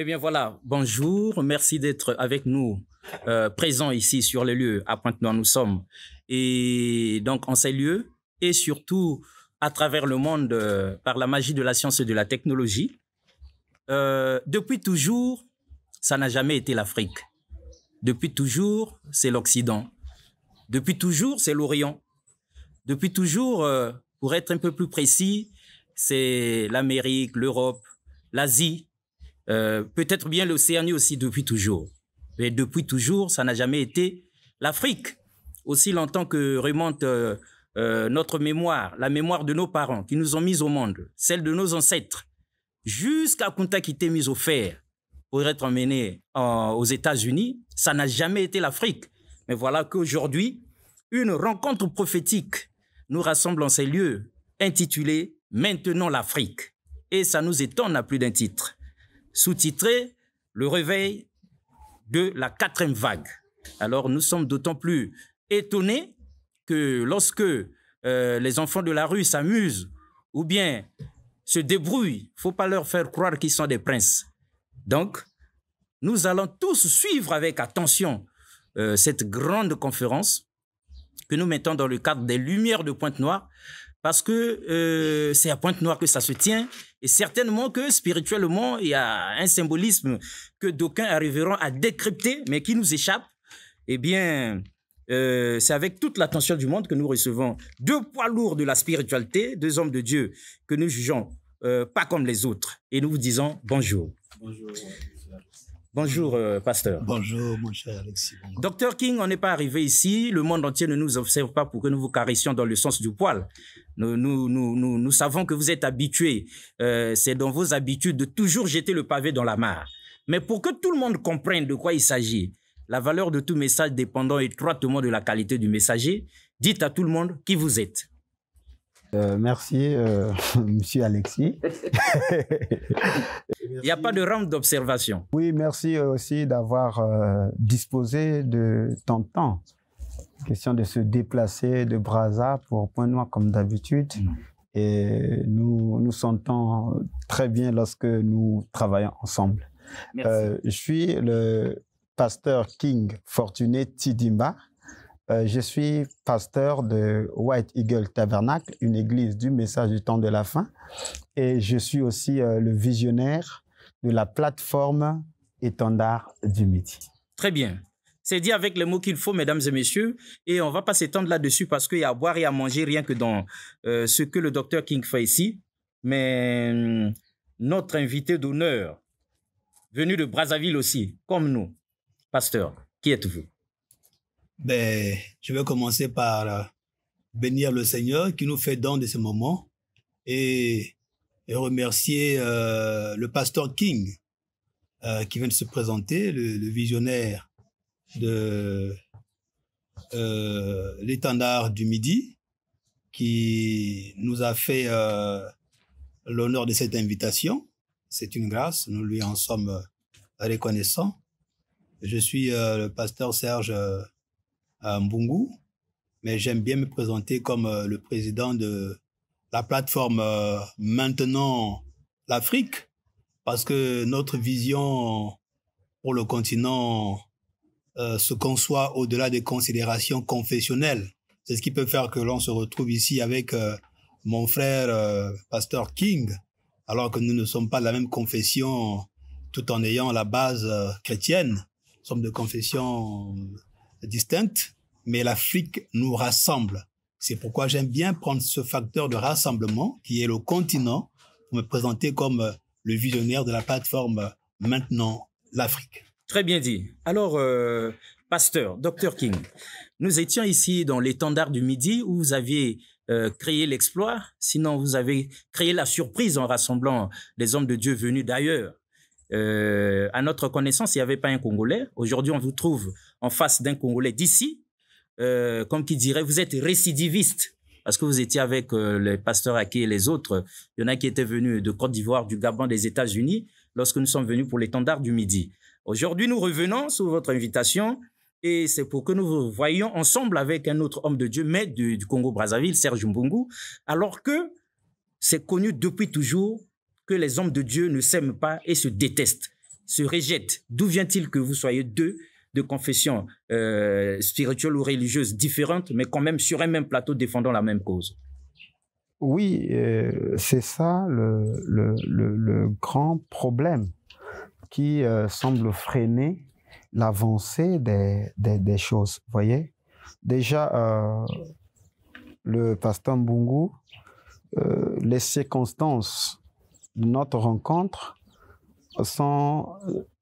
Eh bien voilà, bonjour, merci d'être avec nous, euh, présents ici sur les lieux à Pointe-Noire nous sommes. Et donc en ces lieux, et surtout à travers le monde euh, par la magie de la science et de la technologie, euh, depuis toujours, ça n'a jamais été l'Afrique. Depuis toujours, c'est l'Occident. Depuis toujours, c'est l'Orient. Depuis toujours, pour être un peu plus précis, c'est l'Amérique, l'Europe, l'Asie, euh, peut-être bien l'Océanie aussi depuis toujours. Mais depuis toujours, ça n'a jamais été l'Afrique. Aussi longtemps que remonte euh, euh, notre mémoire, la mémoire de nos parents qui nous ont mis au monde, celle de nos ancêtres, jusqu'à Kunta qui était mise au fer pour être emmené aux États-Unis, ça n'a jamais été l'Afrique. Mais voilà qu'aujourd'hui, une rencontre prophétique nous rassemble en ces lieux intitulés Maintenant l'Afrique. Et ça nous étonne à plus d'un titre sous-titré Le réveil de la quatrième vague. Alors nous sommes d'autant plus étonnés que lorsque euh, les enfants de la rue s'amusent ou bien se débrouillent, faut pas leur faire croire qu'ils sont des princes. Donc, nous allons tous suivre avec attention euh, cette grande conférence que nous mettons dans le cadre des Lumières de Pointe-Noire, parce que euh, c'est à Pointe-Noire que ça se tient et certainement que spirituellement, il y a un symbolisme que d'aucuns arriveront à décrypter, mais qui nous échappe. Eh bien, euh, c'est avec toute l'attention du monde que nous recevons deux poids lourds de la spiritualité, deux hommes de Dieu que nous jugeons euh, pas comme les autres. Et nous vous disons bonjour. Bonjour. Bonjour, euh, pasteur. Bonjour, mon cher Alexis. Docteur King, on n'est pas arrivé ici. Le monde entier ne nous observe pas pour que nous vous caressions dans le sens du poil. Nous, nous, nous, nous, savons que vous êtes habitué. Euh, c'est dans vos habitudes de toujours jeter le pavé dans la mare. Mais pour que tout le monde comprenne de quoi il s'agit, la valeur de tout message dépendant étroitement de la qualité du messager, dites à tout le monde qui vous êtes. Euh, merci, M. Euh, monsieur Alexis. Il n'y a pas de rampe d'observation. Oui, merci aussi d'avoir euh, disposé de ton temps. Question de se déplacer de Braza pour Point Noir comme d'habitude. Mm. Et nous nous sentons très bien lorsque nous travaillons ensemble. je suis le pasteur King Fortuné Tidimba euh, je suis pasteur de White Eagle Tabernacle, une église du message du temps de la fin. Et je suis aussi euh, le visionnaire de la plateforme Étendard du Midi. Très bien. C'est dit avec les mots qu'il faut, mesdames et messieurs. Et on va pas s'étendre là-dessus parce qu'il y a à boire et à manger rien que dans euh, ce que le docteur King fait ici. Mais hum, notre invité d'honneur, venu de Brazzaville aussi, comme nous, pasteur, qui êtes-vous ben, je vais commencer par euh, bénir le Seigneur qui nous fait don de ce moment et, remercier euh, le pasteur King euh, qui vient de se présenter, le, visionnaire de l'étendard du Midi, qui nous a fait l'honneur de cette invitation. C'est une grâce, nous lui en sommes reconnaissants. Je suis le pasteur Serge euh, Mbungu, mais j'aime bien me présenter comme euh, le président de la plateforme euh, Maintenant l'Afrique, parce que notre vision pour le continent se conçoit au-delà des considérations confessionnelles. C'est ce qui peut faire que l'on se retrouve ici avec mon frère, pasteur King, alors que nous ne sommes pas de la même confession tout en ayant la base chrétienne. Nous sommes de confession distincte, mais l'Afrique nous rassemble. C'est pourquoi j'aime bien prendre ce facteur de rassemblement qui est le continent pour me présenter comme euh, le visionnaire de la plateforme euh, Maintenant l'Afrique. Très bien dit. Alors, euh, pasteur, docteur King, nous étions ici dans l'étendard du midi où vous aviez créé l'exploit, sinon vous avez créé la surprise en rassemblant des hommes de Dieu venus d'ailleurs. à notre connaissance, il n'y avait pas un Congolais. Aujourd'hui, on vous trouve en face d'un Congolais d'ici, euh, comme qui dirait, vous êtes récidiviste parce que vous étiez avec euh, les pasteurs Aki et les autres. Il y en a qui étaient venus de Côte d'Ivoire, du Gabon, des États-Unis, lorsque nous sommes venus pour l'étendard du Midi. Aujourd'hui, nous revenons sous votre invitation et c'est pour que nous vous voyions ensemble avec un autre homme de Dieu, maître du, Congo-Brazzaville, Serge Mbungu. alors que c'est connu depuis toujours que les hommes de Dieu ne s'aiment pas et se détestent, se rejettent. D'où vient-il que vous soyez deux de confessions euh, spirituelles ou religieuses différentes, mais quand même sur un même plateau défendant la même cause. Oui, euh, c'est ça le, grand problème qui euh, semble freiner l'avancée des, des, des, choses. Vous voyez Déjà, euh, le pasteur Mbungu, les circonstances de notre rencontre sont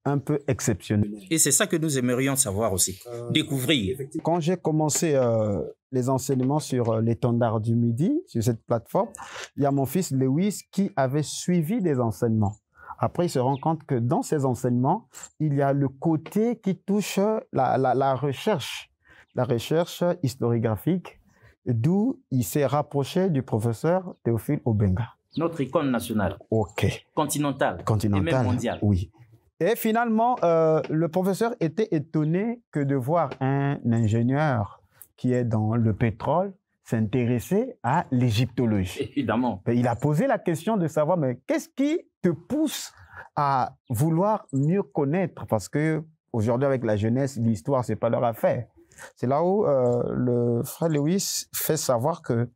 un peu exceptionnel. Et c'est ça que nous aimerions savoir aussi, euh, découvrir. Quand j'ai commencé euh, les enseignements sur euh, l'étendard du Midi, sur cette plateforme, il y a mon fils Lewis qui avait suivi les enseignements. Après, il se rend compte que dans ces enseignements, il y a le côté qui touche la, la, recherche, la recherche historiographique, d'où il s'est rapproché du professeur Théophile Obenga. Notre icône nationale. OK. Continentale. Continentale. Et même mondiale. Oui. Et finalement, euh, le professeur était étonné que de voir un ingénieur qui est dans le pétrole s'intéresser à l'égyptologie. Évidemment. il a posé la question de savoir, mais qu'est-ce qui te pousse à vouloir mieux connaître Parce que aujourd'hui, avec la jeunesse, l'histoire, n'est pas leur affaire. C'est là où euh, le frère Lewis fait savoir que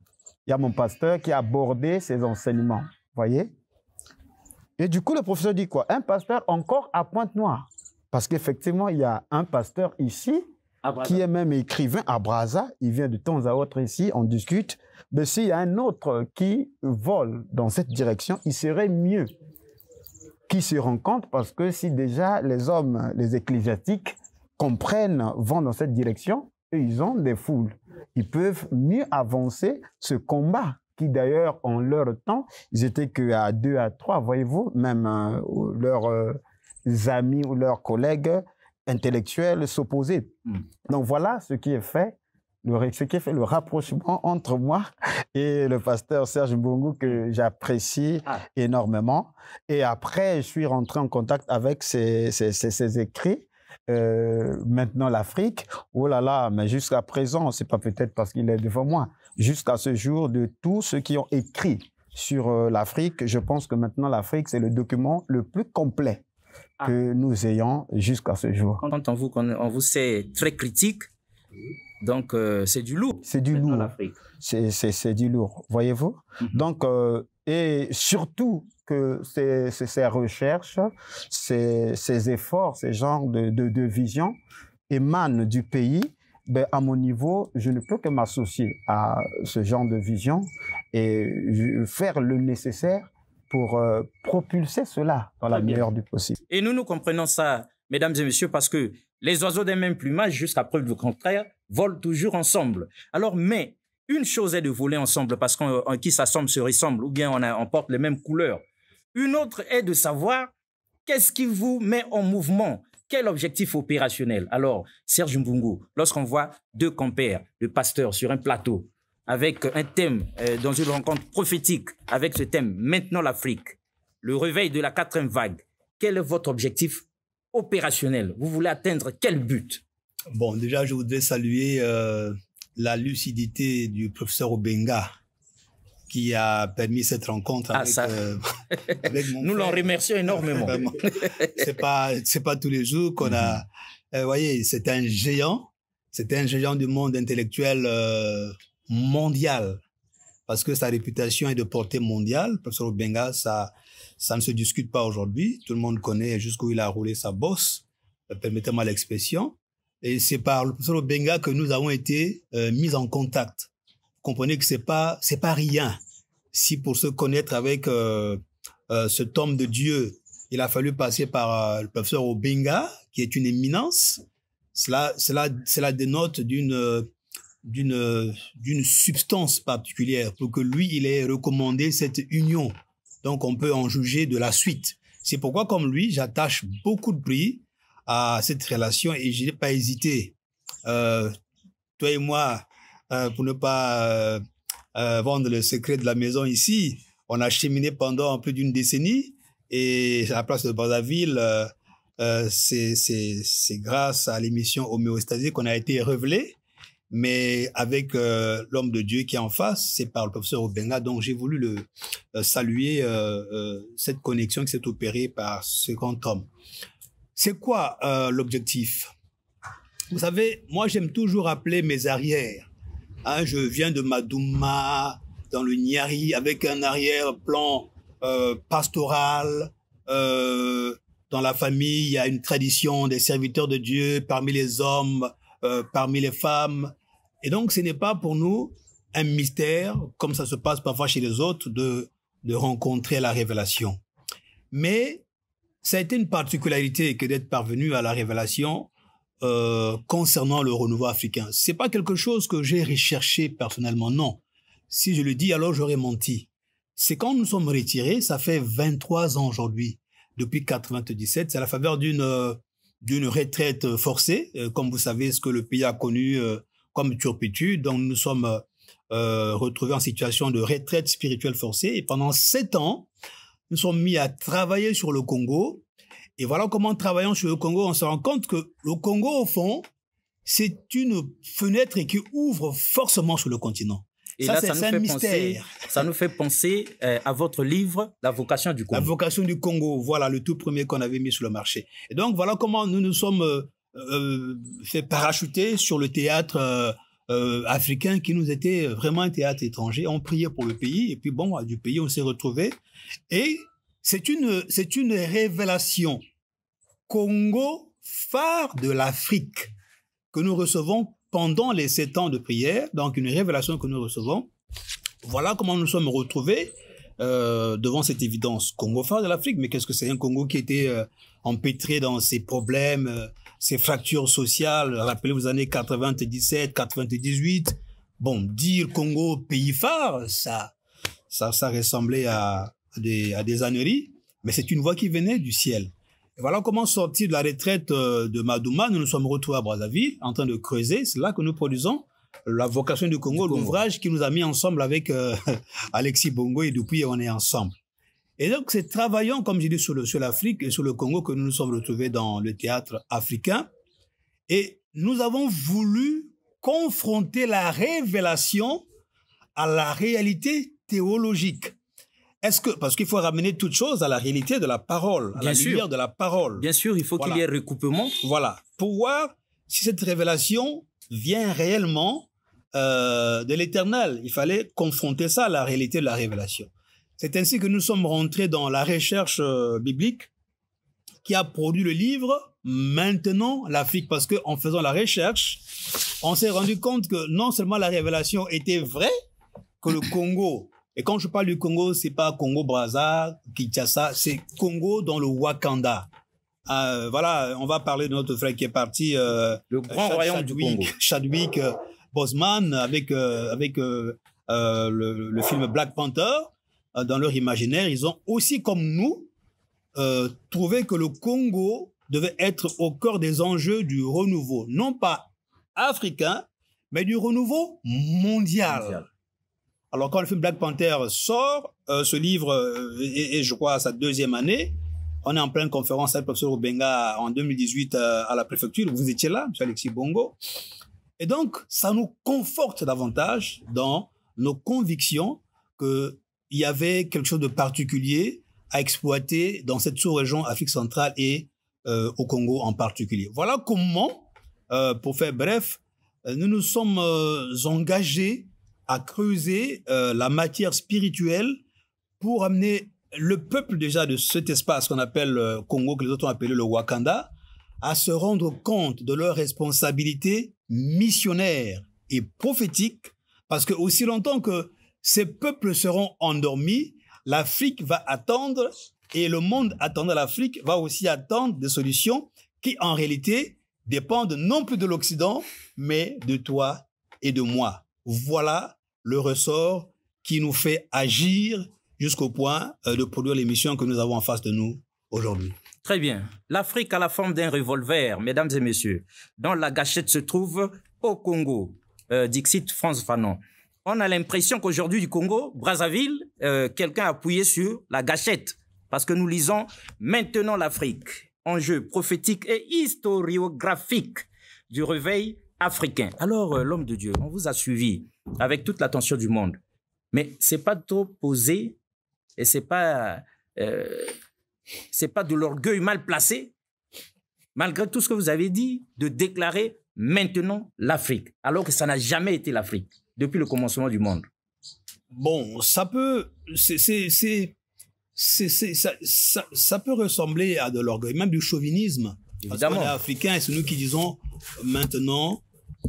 il y a mon pasteur qui a abordé ses enseignements. Vous Voyez et du coup, le professeur dit quoi Un pasteur encore à Pointe-Noire. Parce qu'effectivement, il y a un pasteur ici qui est même écrivain à Braza. Il vient de temps à autre ici, on discute. Mais s'il y a un autre qui vole dans cette direction, il serait mieux qu'il se rencontre parce que si déjà les hommes, les ecclésiastiques, comprennent, vont dans cette direction, ils ont des foules. Ils peuvent mieux avancer ce combat qui d'ailleurs, en leur temps, ils étaient qu'à deux, à trois, voyez-vous, même euh, leurs euh, amis ou leurs collègues intellectuels s'opposaient. Hmm. Donc voilà ce qui est fait le, le rapprochement entre moi et le pasteur Serge Bongo que j'apprécie ah. énormément. Et après, je suis rentré en contact avec ses, écrits. Euh, maintenant l'Afrique, oh là là, mais jusqu'à présent, c'est pas peut-être parce qu'il est devant moi, jusqu'à ce jour de tous ceux qui ont écrit sur euh, l'Afrique. Je pense que maintenant l'Afrique, c'est le document le plus complet ah. que nous ayons jusqu'à ce jour. Quand on vous, sait très critique, donc euh, c'est du lourd. C'est du lourd. C'est du lourd, voyez-vous. Mhm. Donc, euh, et surtout que ces, recherches, ces, efforts, ces genres de, de, de vision émanent du pays ben, à mon niveau, je ne peux que m'associer à ce genre de vision et faire le nécessaire pour euh, propulser cela dans la meilleure du possible. Et nous, nous comprenons ça, mesdames et messieurs, parce que les oiseaux des mêmes plumages, jusqu'à preuve du contraire, volent toujours ensemble. Alors, mais une chose est de voler ensemble parce qu'en qui s'assemble se ressemble, ou bien on, on porte les mêmes couleurs. Une autre est de savoir qu'est-ce qui vous met en mouvement quel objectif opérationnel Alors, Serge Mbungo, lorsqu'on voit deux compères, le pasteur, sur un plateau, avec un thème, euh, dans une rencontre prophétique, avec ce thème, maintenant l'Afrique, le réveil de la quatrième vague, quel est votre objectif opérationnel Vous voulez atteindre quel but Bon, déjà, je voudrais saluer euh, la lucidité du professeur Obenga qui a permis cette rencontre ah, avec, euh, Nous l'en remercions énormément. c'est pas c'est pas tous les jours qu'on a. Vous mhm. euh, voyez, c'est un géant, c'est un géant du monde intellectuel euh, mondial parce que sa réputation est de portée mondiale. Professeur Benga, ça ça ne se discute pas aujourd'hui. Tout le monde connaît jusqu'où il a roulé sa bosse. Permettez-moi l'expression. Et c'est par le professeur Benga que nous avons été mis en contact comprenez que c'est pas c'est pas rien. Si pour se connaître avec euh, euh ce tome de Dieu, il a fallu passer par euh, le professeur Obinga, qui est une éminence, cela cela cela dénote d'une d'une d'une substance particulière pour que lui il ait recommandé cette union. Donc on peut en juger de la suite. C'est pourquoi comme lui, j'attache beaucoup de prix à cette relation et je n'ai pas hésité. Euh, toi et moi, euh, pour ne pas euh, euh, vendre le secret de la maison ici. On a cheminé pendant plus d'une décennie et à la place de Brazzaville, c'est grâce à l'émission homéostasie qu'on a été révélé. Mais avec l'homme de Dieu qui est en face, c'est par le professeur Obenga. Donc j'ai voulu le, saluer cette connexion qui s'est opérée par ce grand homme. C'est quoi l'objectif Vous savez, moi j'aime toujours appeler mes arrières ah, je viens de Madouma, dans le Niari, avec un arrière-plan euh, pastoral. Euh, dans la famille, il y a une tradition des serviteurs de Dieu parmi les hommes, euh, parmi les femmes. Et donc, ce n'est pas pour nous un mystère, comme ça se passe parfois chez les autres, de, de rencontrer la révélation. Mais ça a été une particularité que d'être parvenu à la révélation euh, concernant le renouveau africain. C'est pas quelque chose que j'ai recherché personnellement, non. Si je le dis, alors j'aurais menti. C'est quand nous sommes retirés, ça fait 23 ans aujourd'hui, depuis 97, c'est à la faveur d'une euh, d'une retraite forcée, euh, comme vous savez ce que le pays a connu comme turpitude. Donc nous sommes retrouvés en situation de retraite spirituelle forcée et pendant sept ans, nous sommes mis à travailler sur le Congo et voilà comment, en travaillant sur le Congo, on se rend compte que le Congo, au fond, c'est une fenêtre qui ouvre forcément sur le continent. Et ça, ça nous, fait mystère. penser, ça nous fait penser euh, à votre livre, La vocation du Congo. La vocation du Congo, voilà le tout premier qu'on avait mis sur le marché. Et donc, voilà comment nous nous sommes euh, euh, fait parachuter sur le théâtre africain qui nous était vraiment un théâtre étranger. On priait pour le pays et puis bon, du pays, on s'est retrouvés. Et c'est une, c'est une révélation Congo, phare de l'Afrique, que nous recevons pendant les sept ans de prière, donc une révélation que nous recevons. Voilà comment nous sommes retrouvés euh, devant cette évidence. Congo phare de l'Afrique, mais qu'est-ce que c'est un Congo qui était euh, empêtré dans ses problèmes, euh, ses fractures sociales, rappelez-vous les années 97, 98. Bon, dire Congo pays phare, ça, ça, ressemblait à, des, à des âneries, mais c'est une voix qui venait du ciel. Voilà comment sortir de la retraite euh, de Madouma, nous nous sommes retrouvés à Brazzaville en train de creuser. C'est là que nous produisons la vocation du Congo, l'ouvrage qui nous a mis ensemble avec euh, Alexis Bongo et depuis on est ensemble. Et donc c'est travaillant, comme j'ai dit sur, l'Afrique et sur le Congo que nous nous sommes retrouvés dans le théâtre africain. Et nous avons voulu confronter la révélation à la réalité théologique. Est-ce que, parce qu'il faut ramener toute chose à la réalité de la parole, à la lumière de la parole. Bien sûr, il faut qu'il y ait recoupement. Voilà. Pour voir si cette révélation vient réellement euh, de l'éternel. Il fallait confronter ça à la réalité de la révélation. C'est ainsi que nous sommes rentrés dans la recherche euh, biblique qui a produit le livre Maintenant l'Afrique, parce que en faisant la recherche, on s'est rendu compte que non seulement la révélation était vraie, que le Congo et quand je parle du Congo, c'est pas Congo Brazza, Kinshasa, c'est Congo dans le Wakanda. Euh, voilà, on va parler de notre frère qui est parti. Euh, le grand royaume Chadwick, du Congo. Chadwick euh, Boseman avec euh, avec euh, le, le, film Black Panther. dans leur imaginaire, ils ont aussi comme nous trouvé que le Congo devait être au cœur des enjeux du renouveau, non pas africain, mais du renouveau mondial. Alors quand le film Black Panther sort, euh, ce livre euh, est, je crois, sa deuxième année. On est en pleine conférence avec le professeur Obenga en 2018 euh, à la préfecture. Vous étiez là, M. Alexis Bongo. Et donc, ça nous conforte davantage dans nos convictions qu'il y avait quelque chose de particulier à exploiter dans cette sous-région Afrique centrale et au Congo en particulier. Voilà comment, pour faire bref, nous nous sommes engagés à creuser euh, la matière spirituelle pour amener le peuple déjà de cet espace qu'on appelle euh, Congo, que les autres ont appelé le Wakanda, à se rendre compte de leur responsabilités missionnaire et prophétique, parce que aussi longtemps que ces peuples seront endormis, l'Afrique va attendre et le monde attendant l'Afrique va aussi attendre des solutions qui, en réalité, dépendent non plus de l'Occident, mais de toi et de moi. Voilà le ressort qui nous fait agir jusqu'au point euh, de produire l'émission que nous avons en face de nous aujourd'hui. Très bien. L'Afrique a la forme d'un revolver, mesdames et messieurs, dont la gâchette se trouve au Congo. d'it euh, Dixit France Fanon. On a l'impression qu'aujourd'hui du Congo, Brazzaville, euh, quelqu'un a appuyé sur la gâchette. Parce que nous lisons Maintenant l'Afrique, enjeu prophétique et historiographique du réveil africain. Alors, l'homme de Dieu, on vous a suivi avec toute l'attention du monde. Mais c'est pas trop posé et c'est pas euh, c'est pas de l'orgueil mal placé, malgré tout ce que vous avez dit, de déclarer maintenant l'Afrique, alors que ça n'a jamais été l'Afrique depuis le commencement du monde. Bon, ça peut c'est ça, ça, ça, peut ressembler à de l'orgueil, même du chauvinisme. Évidemment. Parce africain et c'est nous qui disons maintenant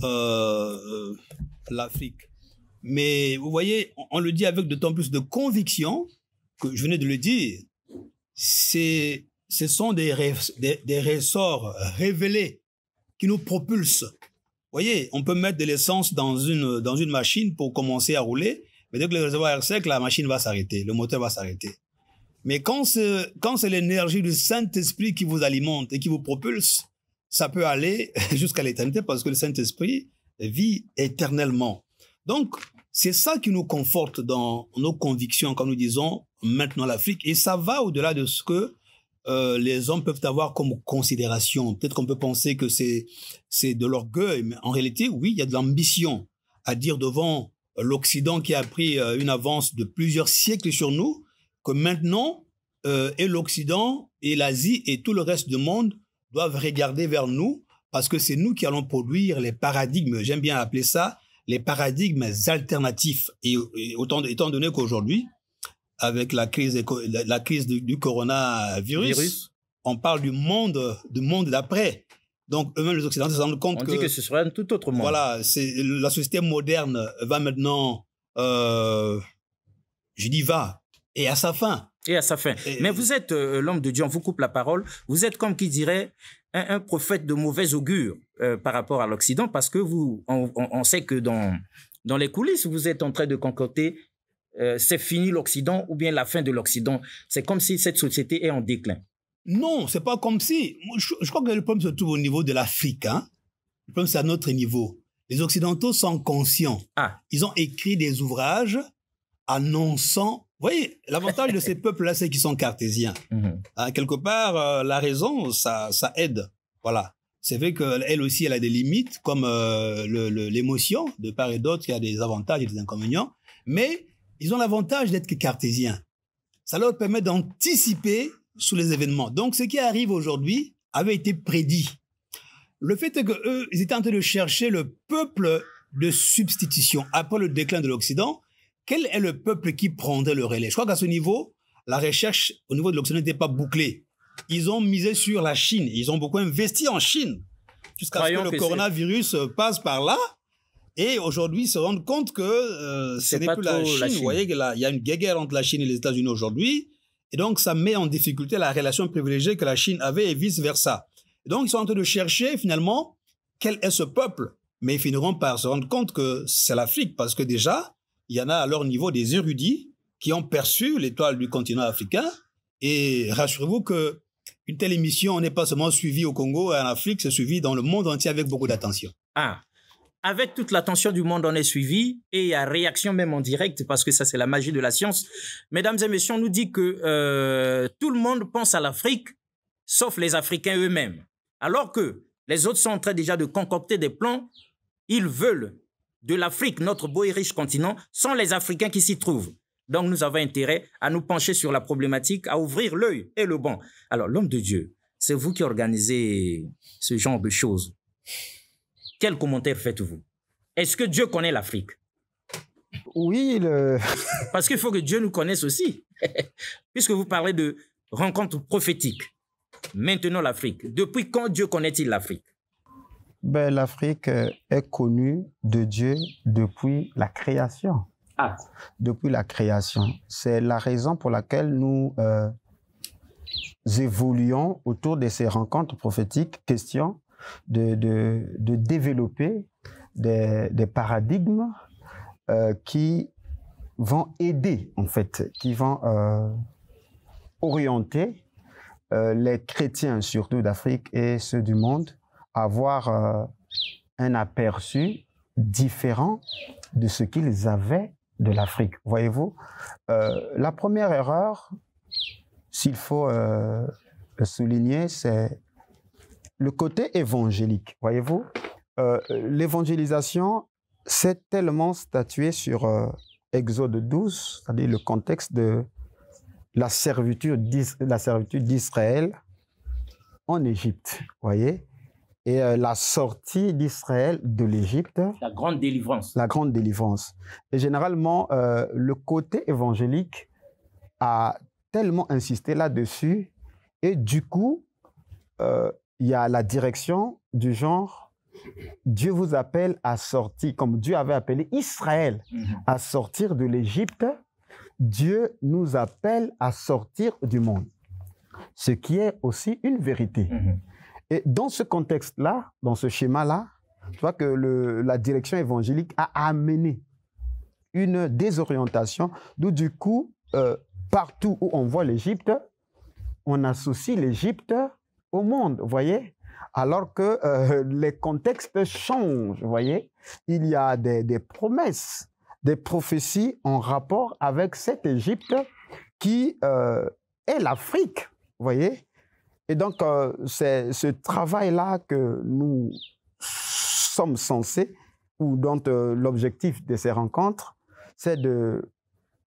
euh, euh, l'Afrique. Mais vous voyez, on, le dit avec d'autant plus de conviction que je venais de le dire. C'est, ce sont des, des, des ressorts révélés qui nous propulsent. Vous voyez, on peut mettre de l'essence dans une, dans une machine pour commencer à rouler, mais dès que le réservoir est sec, la machine va s'arrêter, le moteur va s'arrêter. Mais quand c'est, quand c'est l'énergie du Saint-Esprit qui vous alimente et qui vous propulse, ça peut aller jusqu'à l'éternité parce que le Saint-Esprit vit éternellement. Donc, c'est ça qui nous conforte dans nos convictions quand nous disons maintenant l'Afrique. Et ça va au-delà de ce que euh, les hommes peuvent avoir comme considération. Peut-être qu'on peut penser que c'est de l'orgueil, mais en réalité, oui, il y a de l'ambition à dire devant l'Occident qui a pris euh, une avance de plusieurs siècles sur nous que maintenant euh, et l'Occident et l'Asie et tout le reste du monde doivent regarder vers nous parce que c'est nous qui allons produire les paradigmes. J'aime bien appeler ça les paradigmes alternatifs. Et, autant, étant donné qu'aujourd'hui, avec la crise, la, crise du, coronavirus, Virus. on parle du monde, du monde d'après. Donc, eux-mêmes, les Occidentaux, se rendent compte on que... Dit que ce sera un tout autre monde. Voilà, la société moderne va maintenant... Euh, je dis va, et à sa fin. Et à sa fin. Mais vous êtes euh, l'homme de Dieu, on vous coupe la parole. Vous êtes comme qui dirait un, prophète de mauvais augure euh, par rapport à l'Occident parce que vous, on, sait que dans, dans les coulisses, vous êtes en train de concocter euh, c'est fini l'Occident ou bien la fin de l'Occident. C'est comme si cette société est en déclin. Non, c'est pas comme si. Je, crois que le problème se trouve au niveau de l'Afrique. Hein. Le problème, c'est à notre niveau. Les Occidentaux sont conscients. Ah. Ils ont écrit des ouvrages annonçant. Vous voyez, l'avantage de ces peuples-là, c'est qu'ils sont cartésiens. Mhm. Hein, quelque part, euh, la raison, ça, aide. Voilà. C'est vrai qu'elle aussi, elle a des limites, comme euh, l'émotion, de part et d'autre, il y a des avantages et des inconvénients. Mais ils ont l'avantage d'être cartésiens. Ça leur permet d'anticiper sous les événements. Donc, ce qui arrive aujourd'hui avait été prédit. Le fait est que ils étaient en train de chercher le peuple de substitution après le déclin de l'Occident quel est le peuple qui prendrait le relais Je crois qu'à ce niveau, la recherche au niveau de l'Occident n'était pas bouclée. Ils ont misé sur la Chine. Ils ont beaucoup investi en Chine jusqu'à ce que le coronavirus euh, passe par là. Et aujourd'hui, se rendent compte que euh, c'est ce n'est la Chine. la Chine. Vous voyez qu'il y a une guerre entre la Chine et les États-Unis aujourd'hui. Et donc, ça met en difficulté la relation privilégiée que la Chine avait et vice-versa. Donc, ils sont en train de chercher finalement quel est ce peuple. Mais ils finiront par se rendre compte que c'est l'Afrique parce que déjà, il y en a à leur niveau des érudits qui ont perçu l'étoile du continent africain. Et rassurez-vous que une telle émission n'est pas seulement suivie au Congo et en Afrique, c'est suivi dans le monde entier avec beaucoup d'attention. Ah, avec toute l'attention du monde, on est suivi et il y a réaction même en direct parce que ça, c'est la magie de la science. Mesdames et messieurs, on nous dit que euh, tout le monde pense à l'Afrique, sauf les Africains eux-mêmes. Alors que les autres sont en train déjà de concocter des plans, ils veulent de l'Afrique, notre beau et riche continent, sont les Africains qui s'y trouvent. Donc nous avons intérêt à nous pencher sur la problématique, à ouvrir l'œil et le banc. Alors l'homme de Dieu, c'est vous qui organisez ce genre de choses. Quel commentaire faites-vous Est-ce que Dieu connaît l'Afrique Oui, parce qu'il faut que Dieu nous connaisse aussi. Puisque vous parlez de rencontres prophétiques, Maintenant l'Afrique. Depuis quand Dieu connaît-il l'Afrique ben, L'Afrique euh, est connue de Dieu depuis la création. Ah. Depuis la création. C'est la raison pour laquelle nous euh, évoluons autour de ces rencontres prophétiques, question de, de, de développer des, paradigmes euh, qui vont aider, en fait, qui vont orienter les chrétiens, surtout d'Afrique et ceux du monde, avoir euh, un aperçu différent de ce qu'ils avaient de l'Afrique. Voyez-vous, euh, la première erreur, s'il faut euh, le souligner, c'est le côté évangélique. Voyez-vous, l'évangélisation s'est tellement statuée sur Exode 12, c'est-à-dire le contexte de la servitude, la servitude d'Israël en Égypte. Voyez, et euh, la sortie d'Israël de l'Égypte. La grande délivrance. La grande délivrance. Et généralement, euh, le côté évangélique a tellement insisté là-dessus. Et du coup, euh, il y a la direction du genre, Dieu vous appelle à sortir, comme Dieu avait appelé Israël mhm. à sortir de l'Égypte, Dieu nous appelle à sortir du monde. Ce qui est aussi une vérité. Mhm. Et dans ce contexte-là, dans ce schéma-là, tu vois que la direction évangélique a amené une désorientation, d'où du coup, euh, partout où on voit l'Égypte, on associe l'Égypte au monde, vous voyez alors que euh, les contextes changent, vous voyez Il y a des, promesses, des prophéties en rapport avec cette Égypte qui euh, est l'Afrique, vous voyez et donc, euh, c'est ce travail-là que nous sommes censés, ou dont euh, l'objectif de ces rencontres, c'est de,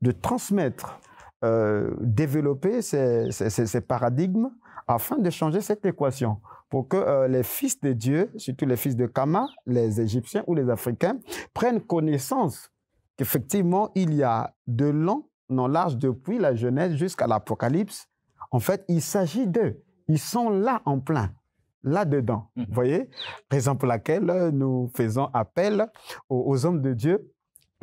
de transmettre, euh, développer ces, paradigmes afin de changer cette équation pour que les fils de Dieu, surtout les fils de Kama, les Égyptiens ou les Africains, prennent connaissance qu'effectivement, il y a de long, non large, depuis la Genèse jusqu'à l'Apocalypse. En fait, il s'agit d'eux ils sont là en plein là-dedans. Mhm. Vous voyez Raison pour laquelle euh, nous faisons appel aux, hommes de Dieu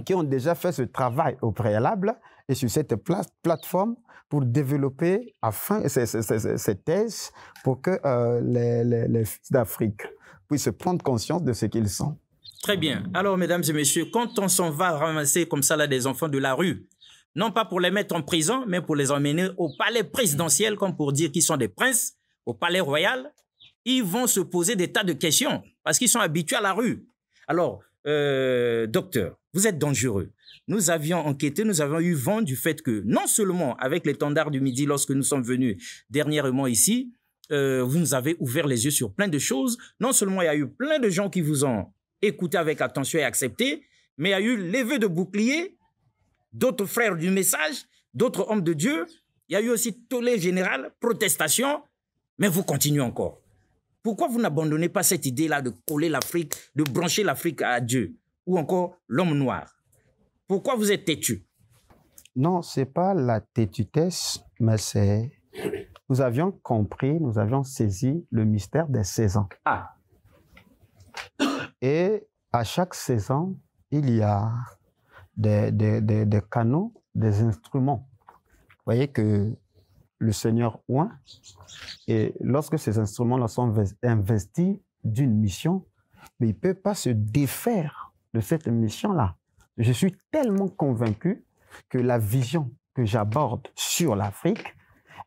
qui ont déjà fait ce travail au préalable et sur cette plateforme pour développer afin, ces, thèses pour que euh, les, les, fils d'Afrique puissent prendre conscience de ce qu'ils sont. Très bien. Alors, mesdames et messieurs, quand on s'en va ramasser comme ça là des enfants de la rue, non pas pour les mettre en prison, mais pour les emmener au palais présidentiel, comme pour dire qu'ils sont des princes, au palais royal, ils vont se poser des tas de questions, parce qu'ils sont habitués à la rue. Alors, euh, docteur, vous êtes dangereux. Nous avions enquêté, nous avons eu vent du fait que, non seulement avec l'étendard du Midi, lorsque nous sommes venus dernièrement ici, euh, vous nous avez ouvert les yeux sur plein de choses. Non seulement il y a eu plein de gens qui vous ont écouté avec attention et accepté, mais il y a eu levée de bouclier d'autres frères du message, d'autres hommes de Dieu. Il y a eu aussi tollé général, protestation, mais vous continuez encore. Pourquoi vous n'abandonnez pas cette idée-là de coller l'Afrique, de brancher l'Afrique à Dieu ou encore l'homme noir Pourquoi vous êtes têtu Non, ce n'est pas la têtutesse, mais c'est... Nous avions compris, nous avions saisi le mystère des saisons. Ah. Et à chaque saison, il y a des, des, canaux, des instruments. Vous voyez que le Seigneur oint, et lorsque ces instruments-là sont investis d'une mission, mais il ne peut pas se défaire de cette mission-là. Je suis tellement convaincu que la vision que j'aborde sur l'Afrique,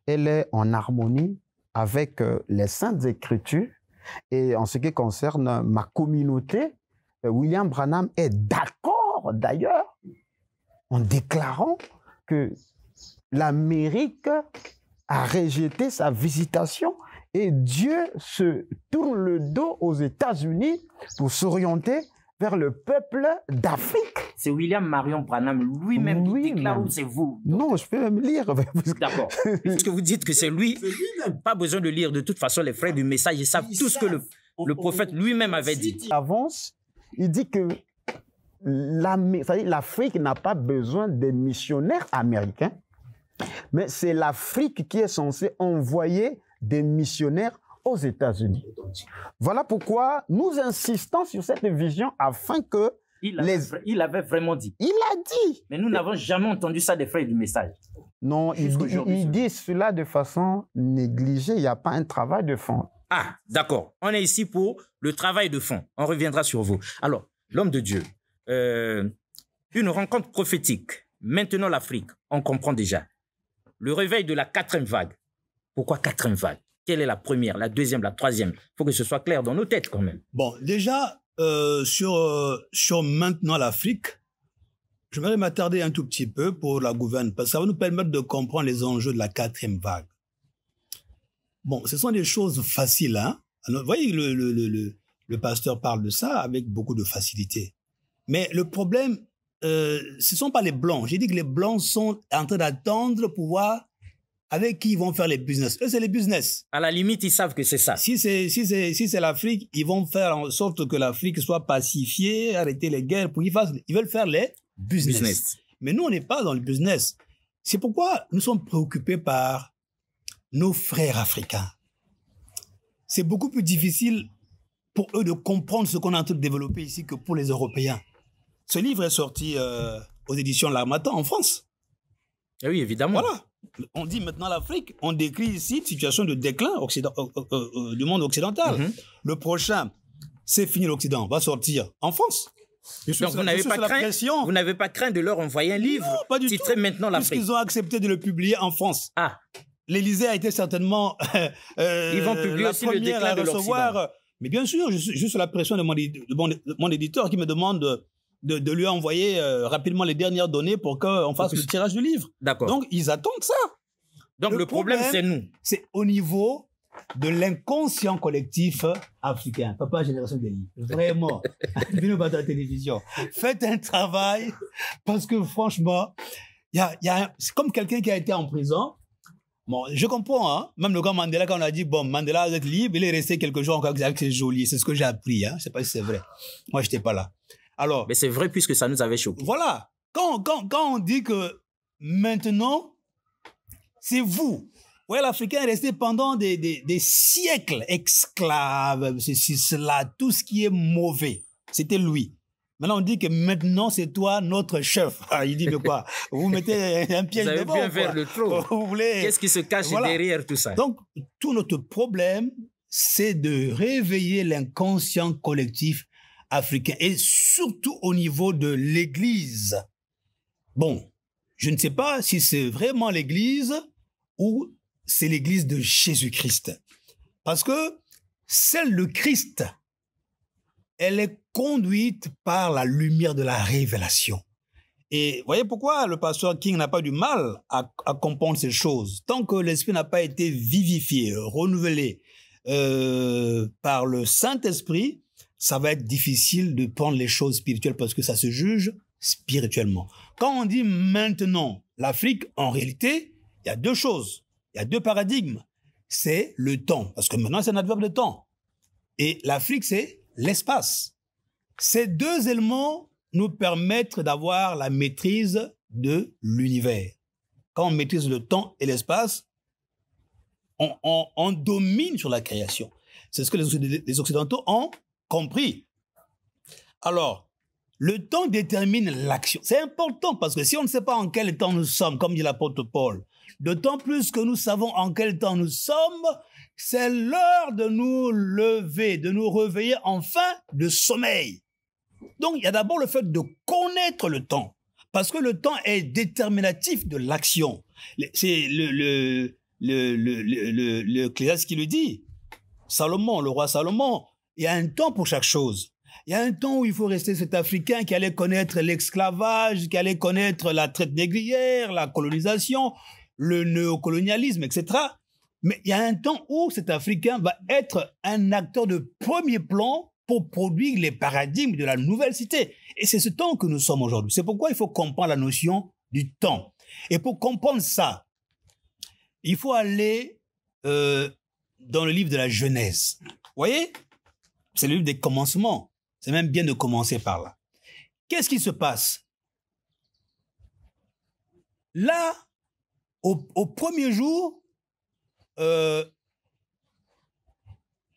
elle est en harmonie avec euh, les Saintes Écritures. Et en ce qui concerne ma communauté, euh, William Branham est d'accord d'ailleurs en déclarant que l'Amérique a rejeté sa visitation et Dieu se tourne le dos aux États-Unis pour s'orienter vers le peuple d'Afrique. C'est William Marion Branham lui-même oui, qui déclare ou c'est vous Non, je peux même lire. D'accord. que vous dites que c'est lui, pas besoin de lire. De toute façon, les frères du message, ils savent tout ce que le, le prophète lui-même avait dit. Avance, il dit que l'Afrique n'a pas besoin des missionnaires américains, mais c'est l'Afrique qui est censée envoyer des missionnaires aux États-Unis. Voilà pourquoi nous insistons sur cette vision afin que il avait, vraiment dit. Il a dit. Mais nous n'avons jamais entendu ça des frères du message. Non, il, dit disent cela de façon négligée. Il n'y a pas un travail de fond. Ah, d'accord. On est ici pour le travail de fond. On reviendra sur vous. Alors, l'homme de Dieu, euh, une rencontre prophétique. Maintenant l'Afrique, on comprend déjà. Le réveil de la quatrième vague. Pourquoi quatrième vague Quelle est la première, la deuxième, la troisième Il faut que ce soit clair dans nos têtes quand même. Bon, déjà, euh, sur, euh, sur maintenant l'Afrique, je vais m'attarder un tout petit peu pour la gouverne, parce que ça va nous permettre de comprendre les enjeux de la quatrième vague. Bon, ce sont des choses faciles. Hein. vous voyez, le, le pasteur parle de ça avec beaucoup de facilité. Mais le problème, euh, ce ne sont pas les blancs. J'ai dit que les blancs sont en train d'attendre pour voir avec qui ils vont faire les business. Eux, c'est les business. À la limite, ils savent que c'est ça. Si c'est si c'est si c'est l'Afrique, ils vont faire en sorte que l'Afrique soit pacifiée, arrêter les guerres pour Ils veulent faire les business. business. Mais nous, on n'est pas dans le business. C'est pourquoi nous sommes préoccupés par nos frères africains. C'est beaucoup plus difficile pour eux de comprendre ce qu'on est en train de développer ici que pour les Européens. Ce livre est sorti euh, aux éditions L'Armatan en France. Eh oui, évidemment. Voilà. On dit maintenant l'Afrique, on décrit ici une situation de déclin occident, euh, euh, du monde occidental. Mhm. Le prochain, c'est fini l'Occident, va sortir en France. Donc vous n'avez pas, craint, de leur envoyer un livre pas du titré maintenant l'Afrique. Puisqu'ils ont accepté de le publier en France. Ah. L'Élysée a été certainement Ils vont publier la première le à recevoir. mais bien sûr, je suis, juste la pression de mon, de mon éditeur qui me demande de, lui envoyer euh, rapidement les dernières données pour qu'on fasse le tirage du livre. D'accord. Donc, ils attendent ça. Donc, le, problème, c'est nous. C'est au niveau de l'inconscient collectif africain. Papa, génération Deli. Vraiment. Venez pas la télévision. Faites un travail parce que franchement, y a, y a, c'est comme quelqu'un qui a été en prison. Bon, je comprends, hein. Même le grand Mandela, quand on a dit, bon, Mandela, vous êtes libre, il est resté quelques jours encore avec ses geôliers. C'est ce que j'ai appris, hein. Je sais pas si c'est vrai. Moi, n'étais pas là. Alors. Mais c'est vrai puisque ça nous avait choqué. Voilà. Quand, on dit que maintenant, c'est vous. Voyez l'Africain est resté pendant des, des, siècles esclave, c'est cela, tout ce qui est mauvais. C'était lui. Maintenant, on dit que maintenant, c'est toi notre chef. Ah, il dit de quoi Vous mettez un pied Vous avez devant, bien vers le trou. voulez... Qu'est-ce qui se cache derrière tout ça Donc, tout notre problème, c'est de réveiller l'inconscient collectif africain et surtout au niveau de l'Église. Bon, je ne sais pas si c'est vraiment l'Église ou c'est l'Église de Jésus-Christ. Parce que celle de Christ, elle est conduite par la lumière de la révélation. Et voyez pourquoi le pasteur King n'a pas du mal à, comprendre ces choses. Tant que l'esprit n'a pas été vivifié, renouvelé euh, par le Saint-Esprit, ça va être difficile de prendre les choses spirituelles parce que ça se juge spirituellement. Quand on dit maintenant l'Afrique, en réalité, il y a deux choses, il y a deux paradigmes. C'est le temps, parce que maintenant c'est un adverbe de temps. Et l'Afrique, c'est l'espace. Ces deux éléments nous permettent d'avoir la maîtrise de l'univers. Quand on maîtrise le temps et l'espace, on, domine sur la création. C'est ce que les Occidentaux ont compris. Alors, le temps détermine l'action. C'est important parce que si on ne sait pas en quel temps nous sommes, comme dit l'apôtre Paul, d'autant plus que nous savons en quel temps nous sommes, c'est l'heure de nous lever, de nous réveiller enfin de sommeil. Donc, il y a d'abord le fait de connaître le temps, parce que le temps est déterminatif de l'action. C'est le, le, le, qui le dit. Salomon, le roi Salomon, il y a un temps pour chaque chose. Il y a un temps où il faut rester cet Africain qui allait connaître l'esclavage, qui allait connaître la traite négrière, la colonisation, le néocolonialisme, etc. Mais il y a un temps où cet Africain va être un acteur de premier plan pour produire les paradigmes de la nouvelle cité. Et c'est ce temps que nous sommes aujourd'hui. C'est pourquoi il faut comprendre la notion du temps. Et pour comprendre ça, il faut aller euh, dans le livre de la Genèse. Vous voyez c'est le livre des commencements. C'est même bien de commencer par là. Qu'est-ce qui se passe Là, au, premier jour, euh,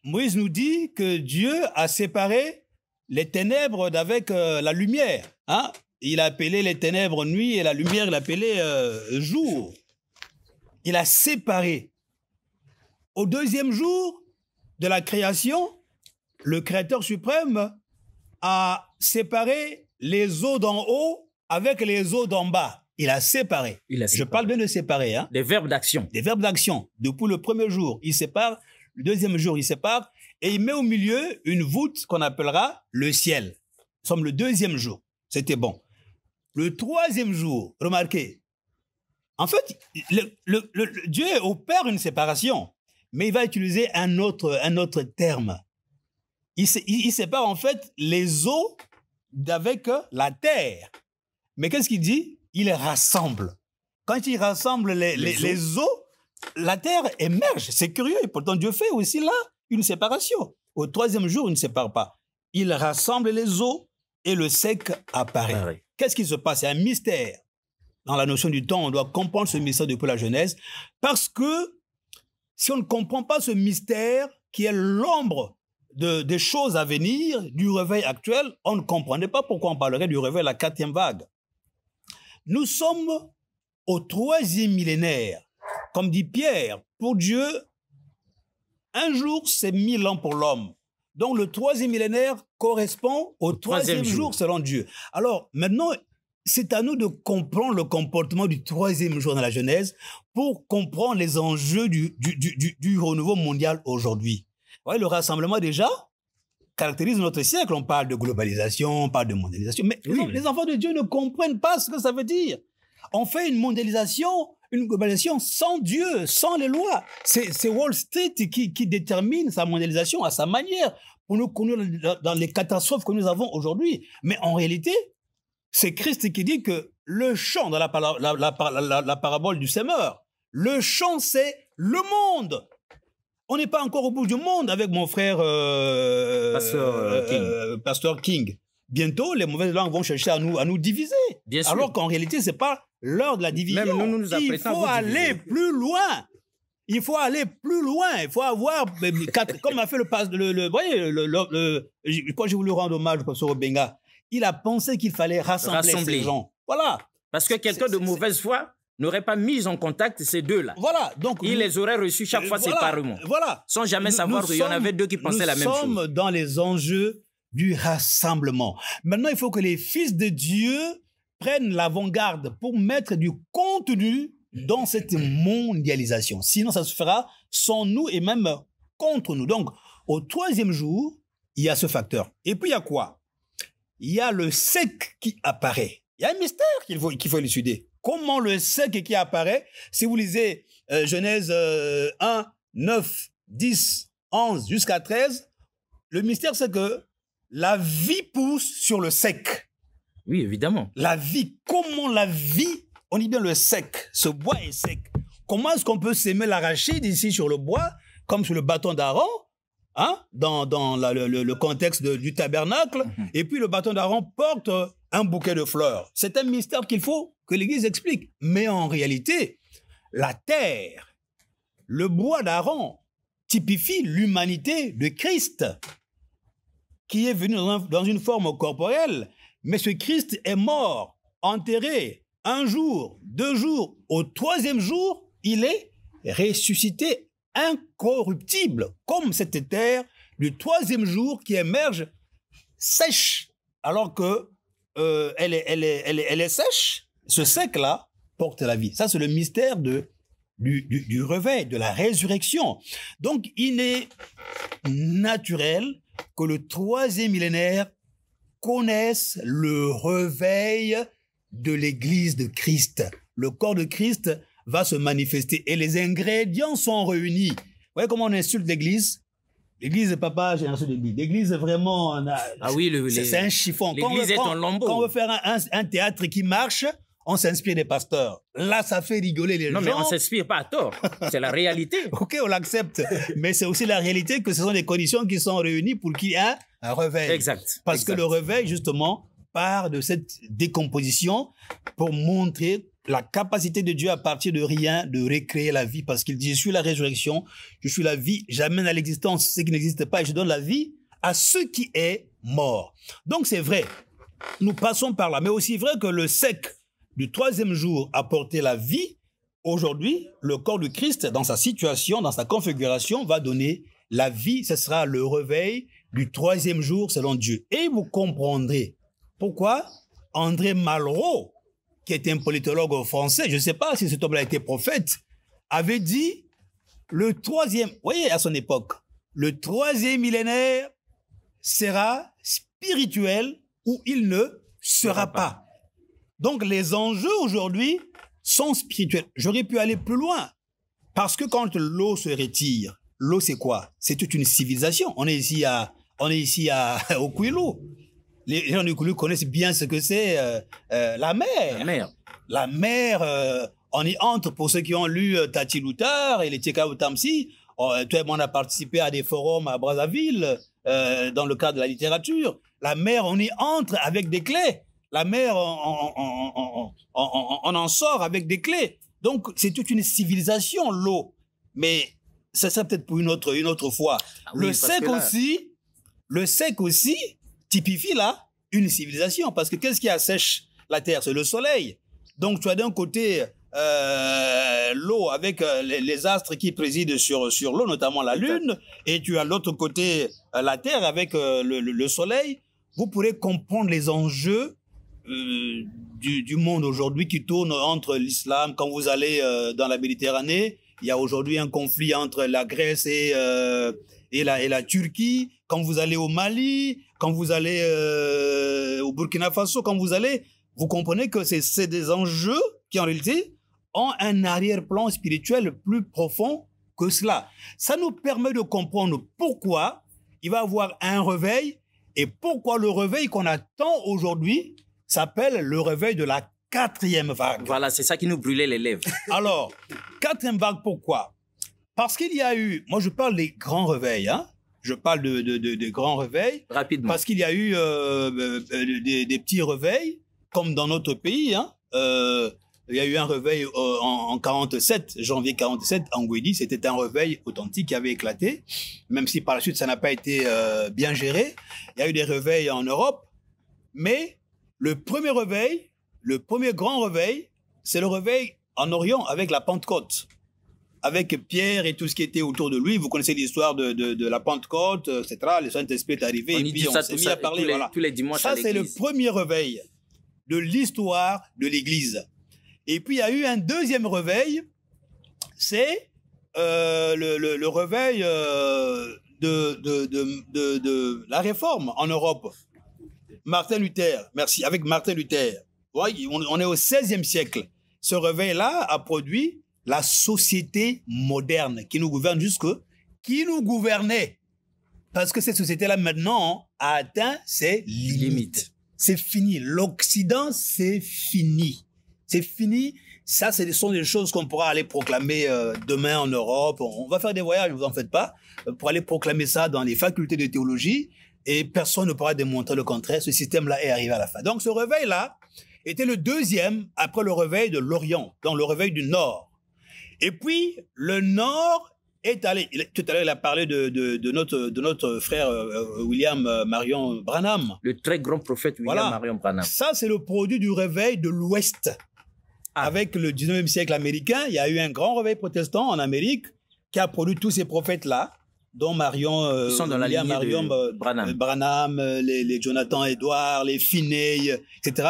Moïse nous dit que Dieu a séparé les ténèbres d'avec euh, la lumière. Hein. Il a appelé les ténèbres nuit et la lumière, il a appelé euh, jour. Il a séparé. Au deuxième jour de la création, le Créateur suprême a séparé les eaux d'en haut avec les eaux d'en bas. Il a séparé. Je parle bien de séparer. Hein. Des verbes d'action. Des verbes d'action. Depuis le premier jour, il sépare. Le deuxième jour, il sépare. Et il met au milieu une voûte qu'on appellera le ciel. Nous sommes le deuxième jour. C'était bon. Le troisième jour, remarquez. En fait, Dieu opère une séparation, mais il va utiliser un autre, un autre terme il, sépare en fait les eaux d'avec euh, la terre. Mais qu'est-ce qu'il dit Il rassemble. Quand il rassemble les, eaux. la terre émerge. C'est curieux. Et pourtant, Dieu fait aussi là une séparation. Au troisième jour, il ne sépare pas. Il rassemble les eaux et le sec apparaît. Ah qu'est-ce qui se passe C'est un mystère. Dans la notion du temps, on doit comprendre ce mystère depuis la Genèse. Parce que si on ne comprend pas ce mystère qui est l'ombre des choses à venir, du réveil actuel, on ne comprenait pas pourquoi on parlerait du réveil de la quatrième vague. Nous sommes au troisième millénaire. Comme dit Pierre, pour Dieu, un jour, c'est mille ans pour l'homme. Donc le troisième millénaire correspond au, troisième, jour. selon Dieu. Alors maintenant, c'est à nous de comprendre le comportement du troisième jour dans la Genèse pour comprendre les enjeux du, du, du renouveau mondial aujourd'hui le rassemblement déjà caractérise notre siècle. On parle de globalisation, on parle de mondialisation, mais les, enfants de Dieu ne comprennent pas ce que ça veut dire. On fait une mondialisation une globalisation sans Dieu, sans les lois. C'est Wall Street qui, détermine sa mondialisation à sa manière pour nous conduire dans les catastrophes que nous avons aujourd'hui. Mais en réalité, c'est Christ qui dit que le champ, dans la, la, la parabole du semeur, le champ, c'est le monde. On n'est pas encore au bout du monde avec mon frère euh, euh, euh, Pasteur, King. Bientôt, les mauvaises langues vont chercher à nous, à nous diviser. Alors qu'en réalité, c'est pas l'heure de la division. nous, Il faut aller plus loin. Il faut aller plus loin. Il faut avoir, comme a fait le, Vous le, voyez, le, quand j'ai voulu rendre hommage au pasteur Obenga, il a pensé qu'il fallait rassembler, les gens. Voilà. Parce que quelqu'un de mauvaise foi n'aurait pas mis en contact ces deux-là. Voilà. Donc il les aurait reçus chaque fois séparément. Voilà. Sans jamais savoir qu'il y en avait deux qui pensaient la même chose. Nous sommes dans les enjeux du rassemblement. Maintenant, il faut que les fils de Dieu prennent l'avant-garde pour mettre du contenu dans cette mondialisation. Sinon, ça se fera sans nous et même contre nous. Donc, au troisième jour, il y a ce facteur. Et puis, il y a quoi Il y a le sec qui apparaît. Il y a un mystère qu'il faut, qu'il faut élucider. Comment le sec qui apparaît Si vous lisez euh, Genèse 1, 9, 10, 11 jusqu'à 13, le mystère c'est que la vie pousse sur le sec. Oui, évidemment. La vie, comment la vie, on dit bien le sec, ce bois est sec. Comment est-ce qu'on peut s'aimer l'arachide ici sur le bois, comme sur le bâton d'Aaron, Hein, dans, le, contexte du tabernacle, mhm. et puis le bâton d'Aaron porte euh, un bouquet de fleurs. C'est un mystère qu'il faut que l'Église explique. Mais en réalité, la terre, le bois d'Aaron, typifie l'humanité de Christ, qui est venu dans une forme corporelle, mais ce Christ est mort, enterré, un jour, deux jours, au troisième jour, il est ressuscité incorruptible, comme cette terre du troisième jour qui émerge sèche, alors que euh, elle, est, elle, sèche. Ce sec-là porte la vie. Ça, c'est le mystère de, du, du, du réveil, de la résurrection. Donc, il est naturel que le troisième millénaire connaisse le réveil de l'Église de Christ. Le corps de Christ va se manifester et les ingrédients sont réunis. Vous voyez comment on insulte l'Église L'église, papa, j'ai insulté l'église. L'église, vraiment, ah oui, c'est un chiffon. L'église est Quand on veut faire un, théâtre qui marche, on s'inspire des pasteurs. Là, ça fait rigoler les gens. Non, mais on s'inspire pas à tort. C'est la réalité. ok, on l'accepte. mais c'est aussi la réalité que ce sont des conditions qui sont réunies pour qu'il y ait un, réveil. Exact. Parce que le réveil, justement, part de cette décomposition pour montrer la capacité de Dieu à partir de rien de recréer la vie parce qu'il dit, je suis la résurrection, je suis la vie, j'amène à l'existence ce qui n'existe pas et je donne la vie à ce qui est mort. Donc c'est vrai, nous passons par là, mais aussi vrai que le sec du troisième jour a porté la vie, aujourd'hui, le corps du Christ, dans sa situation, dans sa configuration, va donner la vie, ce sera le réveil du troisième jour selon Dieu. Et vous comprendrez pourquoi André Malraux qui un politologue français, je ne sais pas si cet homme-là était prophète, avait dit le troisième, vous voyez, à son époque, le troisième millénaire sera spirituel ou il ne sera pas. Donc les enjeux aujourd'hui sont spirituels. J'aurais pu aller plus loin parce que quand l'eau se retire, l'eau c'est quoi C'est toute une civilisation. On est ici à, on est ici à, au les gens du Koulou connaissent bien ce que c'est euh, euh, la mer. La mer. Euh, on y entre pour ceux qui ont lu Tati Lutar et les ou Tamsi. Oh, a participé à des forums à Brazzaville dans le cadre de la littérature. La mer, on y entre avec des clés. La mer, on, en sort avec des clés. Donc, c'est toute une civilisation, l'eau. Mais ça serait peut-être pour une autre, une autre fois. Ah le sec aussi, le sec aussi, typifie là une civilisation. Parce que qu'est-ce qui assèche la terre C'est le soleil. Donc tu as d'un côté euh, l'eau avec euh, les, astres qui président sur, sur l'eau, notamment la lune, et tu as l'autre côté euh, la terre avec le, le, soleil. Vous pourrez comprendre les enjeux du, du, monde aujourd'hui qui tourne entre l'islam. Quand vous allez dans la Méditerranée, il y a aujourd'hui un conflit entre la Grèce et, et, la, et la Turquie. Quand vous allez au Mali, quand vous allez euh, au Burkina Faso, quand vous allez, vous comprenez que c'est des enjeux qui, en réalité, ont un arrière-plan spirituel plus profond que cela. Ça nous permet de comprendre pourquoi il va y avoir un réveil et pourquoi le réveil qu'on attend aujourd'hui s'appelle le réveil de la quatrième vague. Voilà, c'est ça qui nous brûlait les lèvres. Alors, quatrième vague, pourquoi Parce qu'il y a eu, moi je parle des grands réveils, hein, je parle de, de, grands réveils. Rapidement. Parce qu'il y a eu euh, euh, euh, des, petits réveils, comme dans notre pays. Hein. il y a eu un réveil en, 47, janvier 47, en Guédi. C'était un réveil authentique qui avait éclaté, même si par la suite, ça n'a pas été bien géré. Il y a eu des réveils en Europe. Mais le premier réveil, le premier grand réveil, c'est le réveil en Orient avec la Pentecôte avec Pierre et tout ce qui était autour de lui. Vous connaissez l'histoire de, de, la Pentecôte, euh, etc. Le Saint-Esprit est arrivé on et puis on s'est mis à parler. Tous les, dimanches ça, c'est le premier réveil de l'histoire de l'Église. Et puis, il y a eu un deuxième réveil, c'est euh, le, réveil euh, de, de, de, la réforme en Europe. Martin Luther, merci, avec Martin Luther. on, on est au 16e siècle. Ce réveil-là a produit la société moderne qui nous gouverne jusque, qui nous gouvernait. Parce que cette société-là, maintenant, a atteint ses limites. C'est fini. L'Occident, c'est fini. C'est fini. Ça, ce sont des choses qu'on pourra aller proclamer euh, demain en Europe. On va faire des voyages, ne vous en faites pas, euh, pour aller proclamer ça dans les facultés de théologie. Et personne ne pourra démontrer le contraire. Ce système-là est arrivé à la fin. Donc, ce réveil-là était le deuxième après le réveil de l'Orient, dans le réveil du Nord. Et puis, le Nord est allé. Tout à l'heure, il a parlé de, notre, de notre frère euh, William euh, Marion Branham. Le très grand prophète William Marion Branham. Ça, c'est le produit du réveil de l'Ouest. Ah. Avec le 19e siècle américain, il y a eu un grand réveil protestant en Amérique qui a produit tous ces prophètes-là, dont Marion, euh, William, Branham, les, les, Jonathan Edwards, les Finney, etc.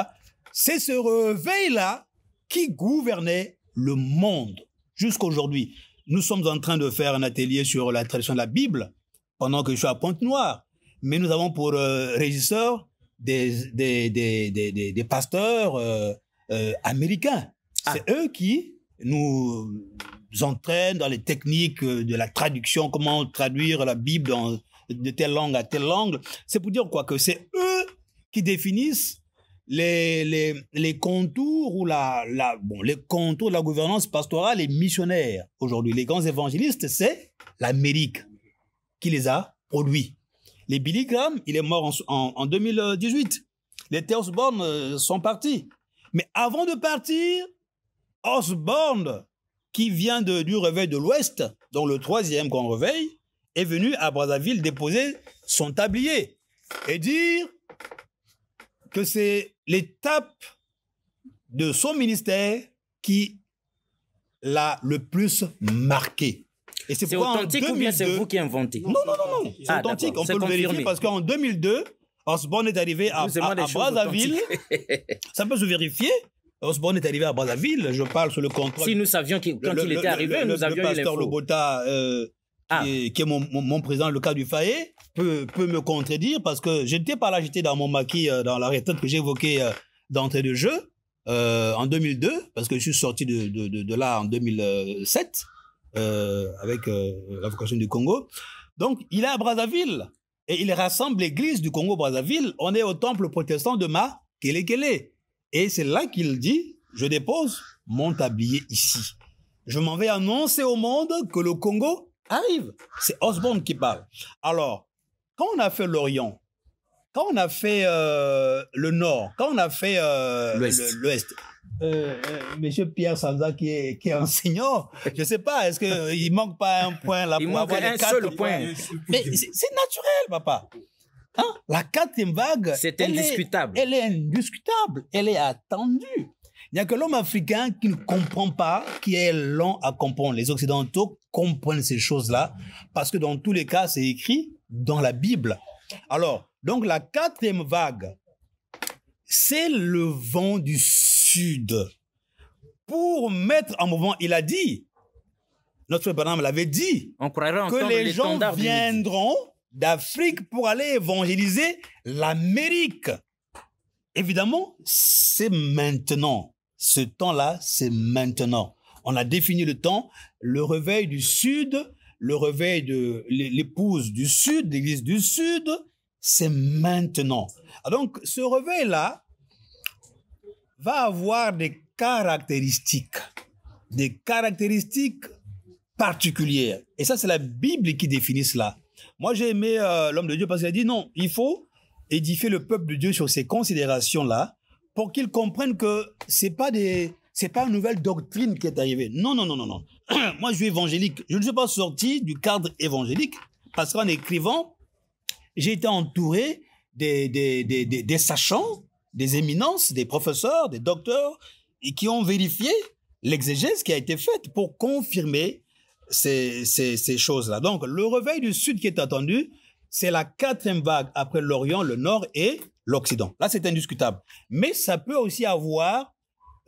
C'est ce réveil-là qui gouvernait le monde Jusqu'aujourd'hui, nous sommes en train de faire un atelier sur la traduction de la Bible pendant que je suis à Pointe-Noire. Mais nous avons pour euh, régisseur régisseurs des, des, des, des, des pasteurs euh, euh, américains. Ah. C'est eux qui nous entraînent dans les techniques de la traduction, comment traduire la Bible dans, de telle langue à telle langue. C'est pour dire quoi que c'est eux qui définissent les, les, contours ou la, la, les contours de la gouvernance pastorale et missionnaire aujourd'hui. Les grands évangélistes, c'est l'Amérique qui les a produits. Les Billy Graham, il est mort en, 2018. Les Osborne euh, sont partis. Mais avant de partir, Osborne, qui vient de, du réveil de l'Ouest, donc le troisième grand réveil, est venu à Brazzaville déposer son tablier et dire que c'est l'étape de son ministère qui l'a le plus marqué. Et c'est authentique ou bien c'est vous qui inventez Non, non, non, non. C'est ah, authentique. On peut le vérifier parce qu'en 2002, Osborne est arrivé à, Brazzaville. Ça peut se vérifier. Osborne est arrivé à Brazzaville. Je parle sur le contrôle. Si nous savions qu quand il était arrivé, nous avions Le pasteur Lobota, euh, qui, ah. est, mon, président, le cas du Faye, peut, me contredire parce que je pas là, j'étais dans mon maquis, euh, dans la rétente que j'évoquais euh, d'entrée de jeu euh, en 2002, parce que je suis sorti de, là en 2007 avec la vocation du Congo. Donc, il est à Brazzaville et il rassemble l'église du Congo-Brazzaville. On est au temple protestant de Ma est Et c'est là qu'il dit, je dépose mon tablier ici. Je m'en vais annoncer au monde que le Congo arrive. C'est Osborne qui parle. Alors, quand on a fait l'Orient, quand on a fait euh, le Nord, quand on a fait euh, l'Ouest, euh, Monsieur Pierre Sanza qui est, enseignant, je sais pas, est-ce qu'il manque pas un point là Il Mais c'est naturel, papa. Hein? La quatrième vague, c'est indiscutable. elle est indiscutable, elle est attendue. Il n'y a que l'homme africain qui ne comprend pas, qui est lent à comprendre. Les Occidentaux comprennent ces choses-là parce que dans tous les cas, c'est écrit dans la Bible. Alors, donc la quatrième vague, c'est le vent du sud. Pour mettre en mouvement, il a dit, notre me l'avait dit, que les gens viendront d'Afrique pour aller évangéliser l'Amérique. Évidemment, c'est maintenant. Ce temps-là, c'est maintenant. On a défini le temps, le réveil du Sud, le réveil de l'épouse du Sud, l'Église du Sud, c'est maintenant. Ah, donc, ce réveil-là va avoir des caractéristiques, des caractéristiques particulières. Et ça, c'est la Bible qui définit cela. Moi, j'ai aimé euh, l'homme de Dieu parce qu'il a dit non, il faut édifier le peuple de Dieu sur ces considérations-là pour qu'ils comprennent que c'est pas des, c'est pas une nouvelle doctrine qui est arrivée. Non, non, non, non, non. Moi, je suis évangélique. Je ne suis pas sorti du cadre évangélique parce qu'en écrivant, j'ai été entouré des, des, sachants, des éminences, des professeurs, des docteurs, et qui ont vérifié l'exégèse qui a été faite pour confirmer ces, ces choses-là. Donc, le réveil du Sud qui est attendu, c'est la quatrième vague après l'Orient, le Nord et l'Occident. Là, c'est indiscutable. Mais ça peut aussi avoir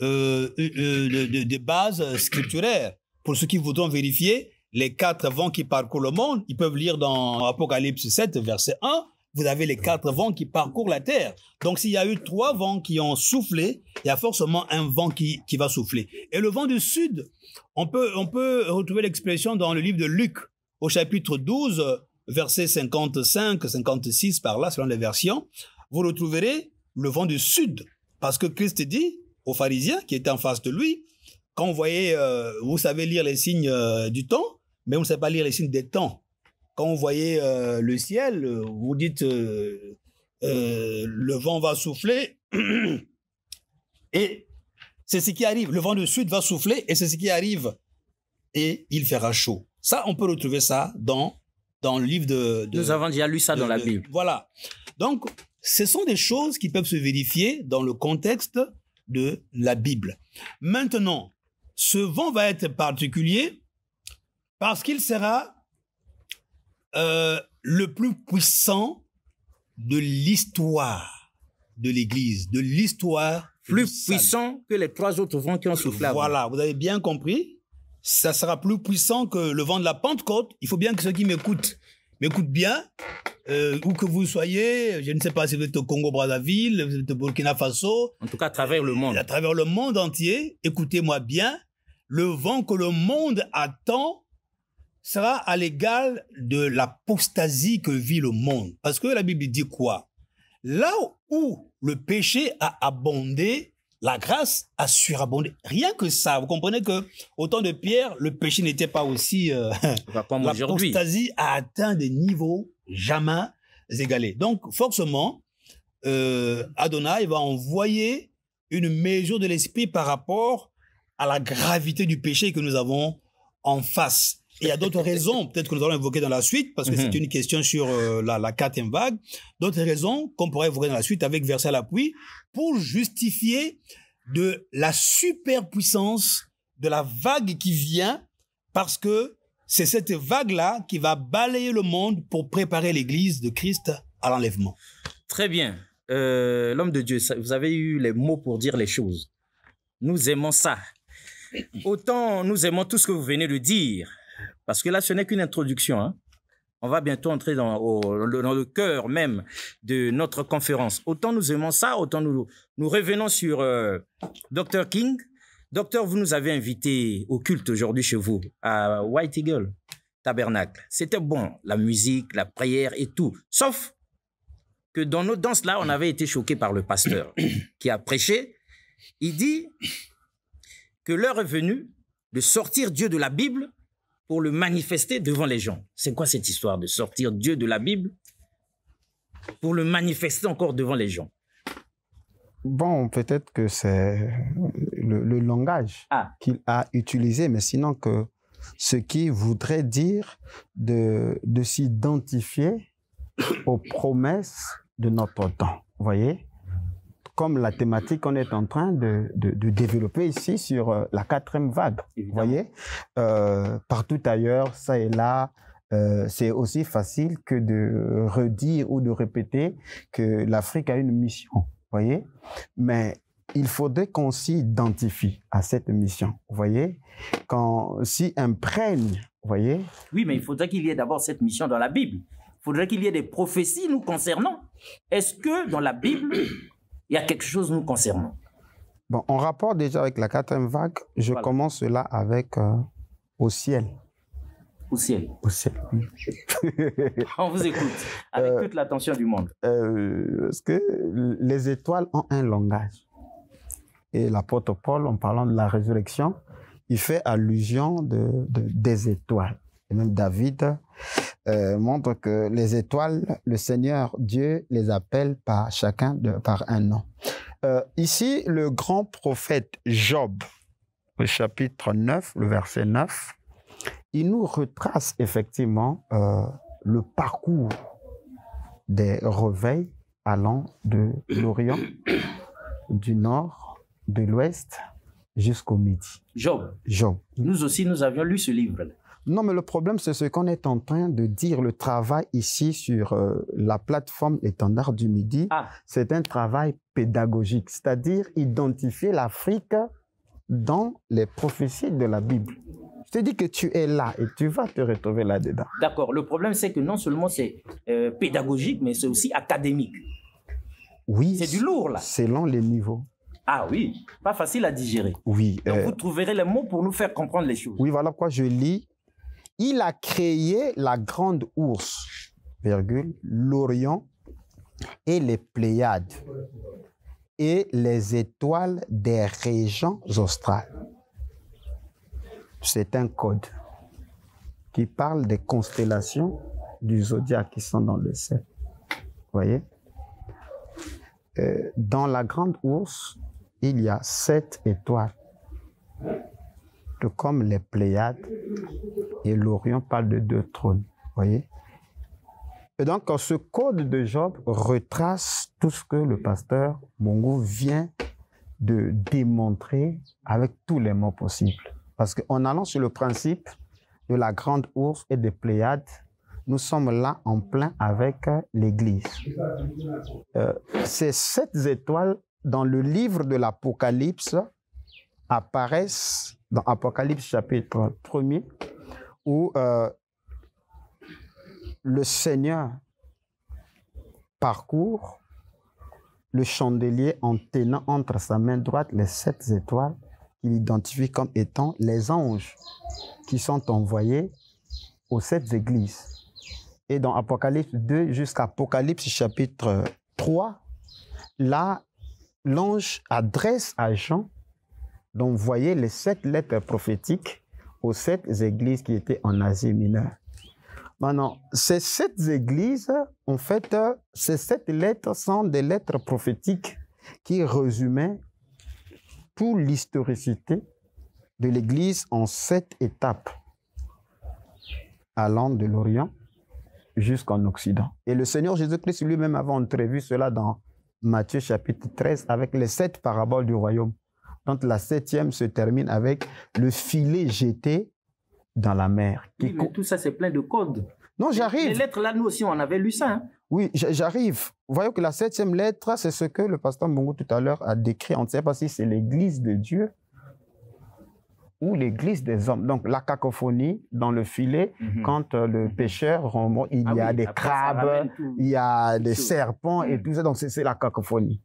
euh, euh, euh, des bases scripturaires. Pour ceux qui voudront vérifier les quatre vents qui parcourent le monde, ils peuvent lire dans Apocalypse 7, verset 1, vous avez les quatre vents qui parcourent la terre. Donc s'il y a eu trois vents qui ont soufflé, il y a forcément un vent qui, va souffler. Et le vent du sud, on peut, on peut retrouver l'expression dans le livre de Luc, au chapitre 12, verset 55, 56 par là, selon les versions vous retrouverez le vent du sud. Parce que Christ dit aux pharisiens qui étaient en face de lui, quand vous voyez, euh, vous savez lire les signes euh, du temps, mais vous ne savez pas lire les signes des temps. Quand vous voyez euh, le ciel, vous dites, le vent va souffler. et c'est ce qui arrive. Le vent du sud va souffler et c'est ce qui arrive. Et il fera chaud. Ça, on peut retrouver ça dans, dans le livre de... Nous avons déjà lu ça dans la Bible. voilà. Donc, ce sont des choses qui peuvent se vérifier dans le contexte de la Bible. Maintenant, ce vent va être particulier parce qu'il sera euh, le plus puissant de l'histoire de l'Église, de l'histoire. Plus puissant que les trois autres vents qui ont soufflé. Voilà, vous avez bien compris. Ça sera plus puissant que le vent de la Pentecôte. Il faut bien que ceux qui m'écoutent écoute bien, euh, où que vous soyez, je ne sais pas si vous êtes au Congo-Brazzaville, vous êtes au Burkina Faso. En tout cas, à travers le monde. À travers le monde entier, écoutez-moi bien, le vent que le monde attend sera à l'égal de l'apostasie que vit le monde. Parce que la Bible dit quoi Là où le péché a abondé, la grâce a surabondé. Rien que ça, vous comprenez que au temps de Pierre, le péché n'était pas aussi. Euh, la L'apostasie a atteint des niveaux jamais égalés. Donc, forcément, euh, Adonai va envoyer une mesure de l'esprit par rapport à la gravité du péché que nous avons en face il y a d'autres raisons, peut-être que nous allons évoquer dans la suite, parce que c'est mhm. une question sur euh, la, quatrième vague, d'autres raisons qu'on pourrait évoquer dans la suite avec Versailles à l'appui, pour justifier de la superpuissance de la vague qui vient, parce que c'est cette vague-là qui va balayer le monde pour préparer l'Église de Christ à l'enlèvement. Très bien. Euh, l'homme de Dieu, vous avez eu les mots pour dire les choses. Nous aimons ça. Autant nous aimons tout ce que vous venez de dire, parce que là, ce n'est qu'une introduction. Hein. On va bientôt entrer dans, le cœur même de notre conférence. Autant nous aimons ça, autant nous, nous revenons sur euh, Dr. King. Docteur, vous nous avez invité au culte aujourd'hui chez vous, à White Eagle Tabernacle. C'était bon, la musique, la prière et tout. Sauf que dans nos danses là, on avait été choqués par le pasteur qui a prêché. Il dit que l'heure est venue de sortir Dieu de la Bible pour le manifester devant les gens. C'est quoi cette histoire de sortir Dieu de la Bible pour le manifester encore devant les gens Bon, peut-être que c'est le, langage ah. qu'il a utilisé, mais sinon que ce qui voudrait dire de, de s'identifier aux promesses de notre temps. Vous voyez comme la thématique qu'on est en train de, développer ici sur euh, la quatrième vague. Vous voyez, euh, partout ailleurs, ça et là, euh, c'est aussi facile que de redire ou de répéter que l'Afrique a une mission. Vous voyez, mais il faudrait qu'on s'identifie à cette mission, vous voyez, qu'on s'y imprègne, vous voyez. Oui, mais il faudrait qu'il y ait d'abord cette mission dans la Bible. Il faudrait qu'il y ait des prophéties nous concernant. Est-ce que dans la Bible, il y a quelque chose nous concernant. Bon, en rapport déjà avec la quatrième vague, je commence là avec euh, au ciel. Au ciel. Au ciel. On vous écoute avec euh, toute l'attention du monde. Euh, parce que les étoiles ont un langage. Et l'apôtre Paul, en parlant de la résurrection, il fait allusion de des étoiles. Et même David euh, montre que les étoiles, le Seigneur Dieu les appelle par chacun par un nom. Euh, ici, le grand prophète Job, au chapitre 9, le verset 9, il nous retrace effectivement euh, le parcours des réveils allant de l'Orient, du Nord, de l'Ouest jusqu'au Midi. Job. Job. Nous aussi, nous avions lu ce livre. -là. Non, mais le problème, c'est ce qu'on est en train de dire. Le travail ici sur euh, la plateforme Étendard du Midi, ah. c'est un travail pédagogique, c'est-à-dire identifier l'Afrique dans les prophéties de la Bible. Je te dis que tu es là et tu vas te retrouver là-dedans. D'accord. Le problème, c'est que non seulement c'est euh, pédagogique, mais c'est aussi académique. Oui. C'est du lourd, là. Selon les niveaux. Ah oui, pas facile à digérer. Oui. Donc euh, vous trouverez les mots pour nous faire comprendre les choses. Oui, voilà pourquoi je lis il a créé la grande ours, virgule, l'Orient et les Pléiades et les étoiles des régions australes. C'est un code qui parle des constellations du zodiaque qui sont dans le ciel. Vous voyez euh, Dans la grande ours, il y a sept étoiles. Tout comme les Pléiades, et l'Orient parle de deux trônes. voyez Et donc, ce code de Job retrace tout ce que le pasteur Mongo vient de démontrer avec tous les mots possibles. Parce qu'en allant sur le principe de la grande ours et des Pléiades, nous sommes là en plein avec l'Église. Euh, ces sept étoiles dans le livre de l'Apocalypse apparaissent dans Apocalypse chapitre 1er, où euh, le Seigneur parcourt le chandelier en tenant entre sa main droite les sept étoiles qu'il identifie comme étant les anges qui sont envoyés aux sept églises. Et dans Apocalypse 2 jusqu'à Apocalypse chapitre 3, là, l'ange adresse à Jean d'envoyer les sept lettres prophétiques aux sept églises qui étaient en Asie mineure. Maintenant, ces sept églises, en fait, ces sept lettres sont des lettres prophétiques qui résumaient toute l'historicité de l'Église en sept étapes, allant de l'Orient jusqu'en Occident. Et le Seigneur Jésus-Christ lui-même avait entrevu cela dans Matthieu chapitre 13 avec les sept paraboles du royaume quand la septième se termine avec le filet jeté dans la mer. Oui, tout ça, c'est plein de codes. Non, j'arrive. Les lettres, là, nous aussi, on avait lu ça. Hein. Oui, j'arrive. Voyons que la septième lettre, c'est ce que le pasteur Mbongo tout à l'heure a décrit. On ne sait pas si c'est l'église de Dieu ou l'église des hommes. Donc, la cacophonie dans le filet, quand le pêcheur il y a des crabes, il y a des serpents et mhm. tout ça. Donc, c'est la cacophonie.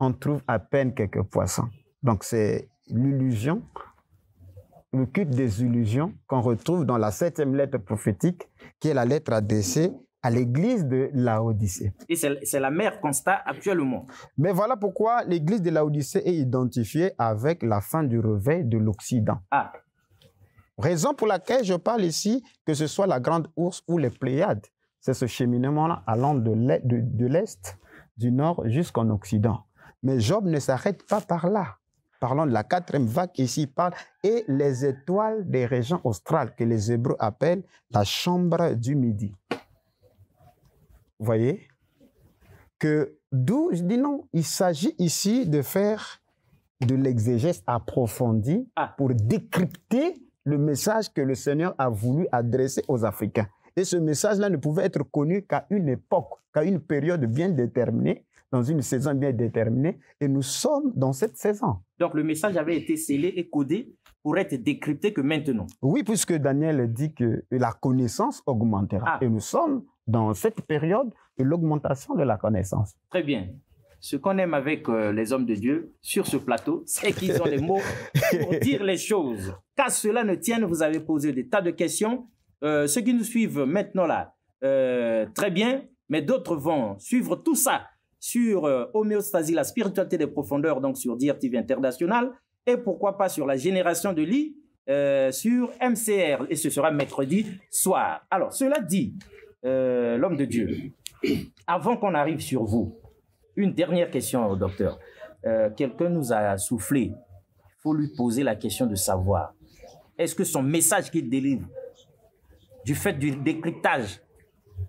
On trouve à peine quelques poissons. Donc c'est l'illusion, le culte des illusions qu'on retrouve dans la septième lettre prophétique, qui est la lettre adressée à l'église de l'Odyssée. Et c'est la mère constat actuellement. Mais voilà pourquoi l'église de l'Odyssée est identifiée avec la fin du réveil de l'Occident. Ah. Raison pour laquelle je parle ici, que ce soit la Grande Ourse ou les Pléiades, c'est ce cheminement-là allant de l'Est, du Nord jusqu'en Occident. Mais Job ne s'arrête pas par là parlons de la quatrième vague, ici il parle, et les étoiles des régions australes que les Hébreux appellent la chambre du midi. Vous voyez que d'où je dis non, il s'agit ici de faire de l'exégèse approfondie ah. pour décrypter le message que le Seigneur a voulu adresser aux Africains. Et ce message-là ne pouvait être connu qu'à une époque, qu'à une période bien déterminée, dans une saison bien déterminée et nous sommes dans cette saison. Donc le message avait été scellé et codé pour être décrypté que maintenant. Oui, puisque Daniel dit que la connaissance augmentera ah. et nous sommes dans cette période de l'augmentation de la connaissance. Très bien. Ce qu'on aime avec euh, les hommes de Dieu sur ce plateau, c'est qu'ils ont les mots pour dire les choses. Qu'à cela ne tienne, vous avez posé des tas de questions. Euh, ceux qui nous suivent maintenant là, euh, très bien, mais d'autres vont suivre tout ça sur euh, Homéostasie, la spiritualité des profondeurs, donc sur DRTV International, et pourquoi pas sur la génération de lits euh, sur MCR, et ce sera mercredi soir. Alors, cela dit, euh, l'homme de Dieu, avant qu'on arrive sur vous, une dernière question au docteur. Quelqu'un nous a soufflé, il faut lui poser la question de savoir, est-ce que son message qu'il délivre, du fait du décryptage,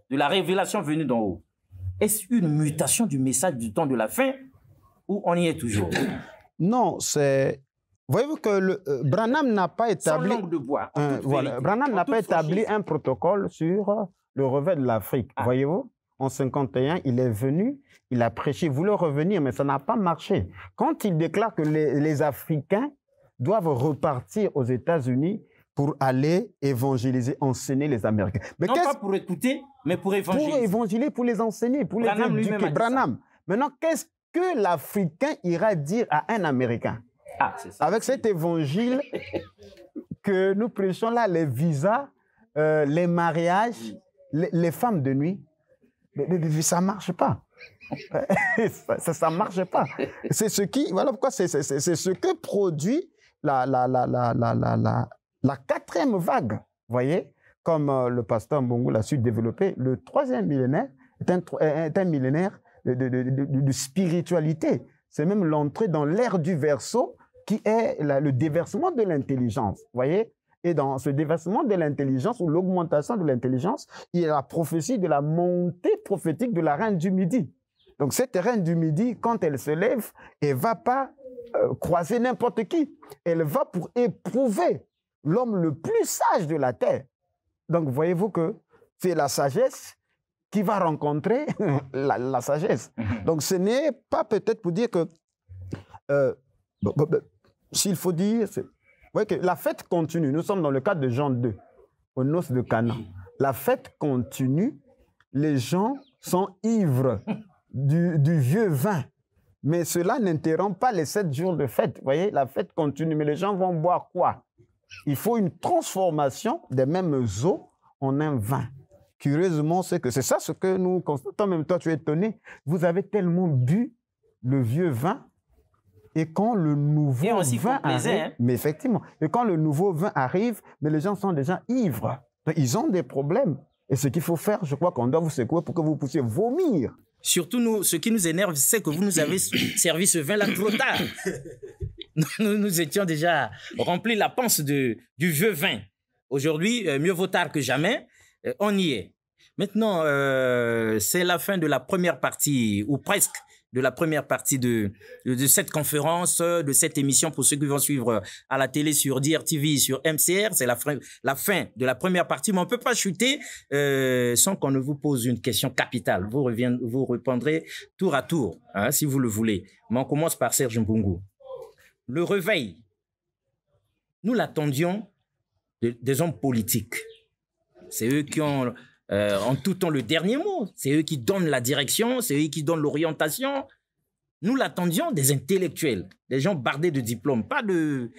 de la révélation venue d'en haut, est-ce une mutation du message du temps de la fin ou on y est toujours Non, c'est Voyez-vous que euh, Branham n'a pas établi, un, voilà, Branham n'a pas établi un protocole sur le revers de l'Afrique. Ah. Voyez-vous, en 51, il est venu, il a prêché, il voulait revenir, mais ça n'a pas marché. Quand il déclare que les Africains doivent repartir aux États-Unis, pour aller évangéliser, enseigner les Américains. Mais non pas pour écouter, mais pour évangéliser. Pour évangéliser, pour les enseigner, pour Branham les éduquer. Branham. Maintenant, qu'est-ce que l'Africain ira dire à un Américain ah, Avec cet évangile que nous prêchons là, les visas, euh, les mariages, les, femmes de nuit, mais, ça ne marche pas. ça ne marche pas. C'est ce qui, voilà pourquoi c'est ce que produit la, la, la, la, la la quatrième vague, voyez, comme euh, le pasteur Mbongo l'a su développer, le troisième millénaire est un, millénaire de, spiritualité. C'est même l'entrée dans l'ère du verso qui est le déversement de l'intelligence, voyez et dans ce déversement de l'intelligence ou l'augmentation de l'intelligence, il y a la prophétie de la montée prophétique de la reine du Midi. Donc cette reine du Midi, quand elle se lève, elle va pas euh, croiser n'importe qui. Elle va pour éprouver l'homme le plus sage de la terre. Donc voyez-vous que c'est la sagesse qui va rencontrer la, sagesse. Mhm. Donc ce n'est pas peut-être pour dire que, euh, ben, s'il faut dire, voyez que la fête continue. Nous sommes dans le cadre de Jean 2, au noces de Cana. La fête continue, les gens sont ivres du, du vieux vin. Mais cela n'interrompt pas les sept jours de fête. Vous voyez, la fête continue. Mais les gens vont boire quoi il faut une transformation des mêmes eaux en un vin. Curieusement, c'est que c'est ça ce que nous constatons. même toi, tu es étonné. Vous avez tellement bu le vieux vin et quand le nouveau vin arrive, hein. mais effectivement, et quand le nouveau vin arrive, mais les gens sont déjà ivres. ils ont des problèmes. Et ce qu'il faut faire, je crois qu'on doit vous secouer pour que vous puissiez vomir. Surtout, nous, ce qui nous énerve, c'est que vous nous avez servi ce vin-là trop tard. nous, nous étions déjà remplis la panse de, du vieux vin. Aujourd'hui, euh, mieux vaut tard que jamais, euh, on y est. Maintenant, euh, c'est la fin de la première partie, ou presque de la première partie de, de, cette conférence, de cette émission pour ceux qui vont suivre à la télé sur DRTV, TV, sur MCR. C'est la, fin de la première partie, mais on ne peut pas chuter sans qu'on ne vous pose une question capitale. Vous, vous répondrez tour à tour, hein, si vous le voulez. Mais on commence par Serge Mbungu le réveil, nous l'attendions des hommes politiques. C'est eux qui ont euh, en tout temps le dernier mot. C'est eux qui donnent la direction, c'est eux qui donnent l'orientation. Nous l'attendions des intellectuels, des gens bardés de diplômes, pas de...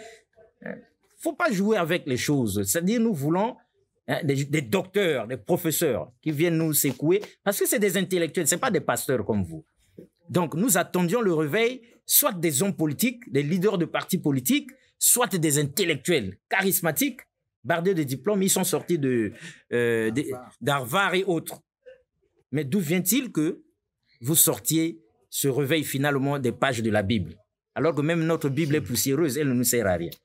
Euh, faut pas jouer avec les choses. C'est-à-dire, nous voulons hein, des, docteurs, des professeurs qui viennent nous secouer, parce que c'est des intellectuels, ce c'est pas des pasteurs comme vous. Donc, nous attendions le réveil soit des hommes politiques, des leaders de partis politiques, soit des intellectuels charismatiques, bardés de diplômes, ils sont sortis de, euh, et autres. Mais d'où vient-il que vous sortiez ce réveil finalement des pages de la Bible, alors que même notre Bible est poussiéreuse, elle ne nous sert à rien. Vous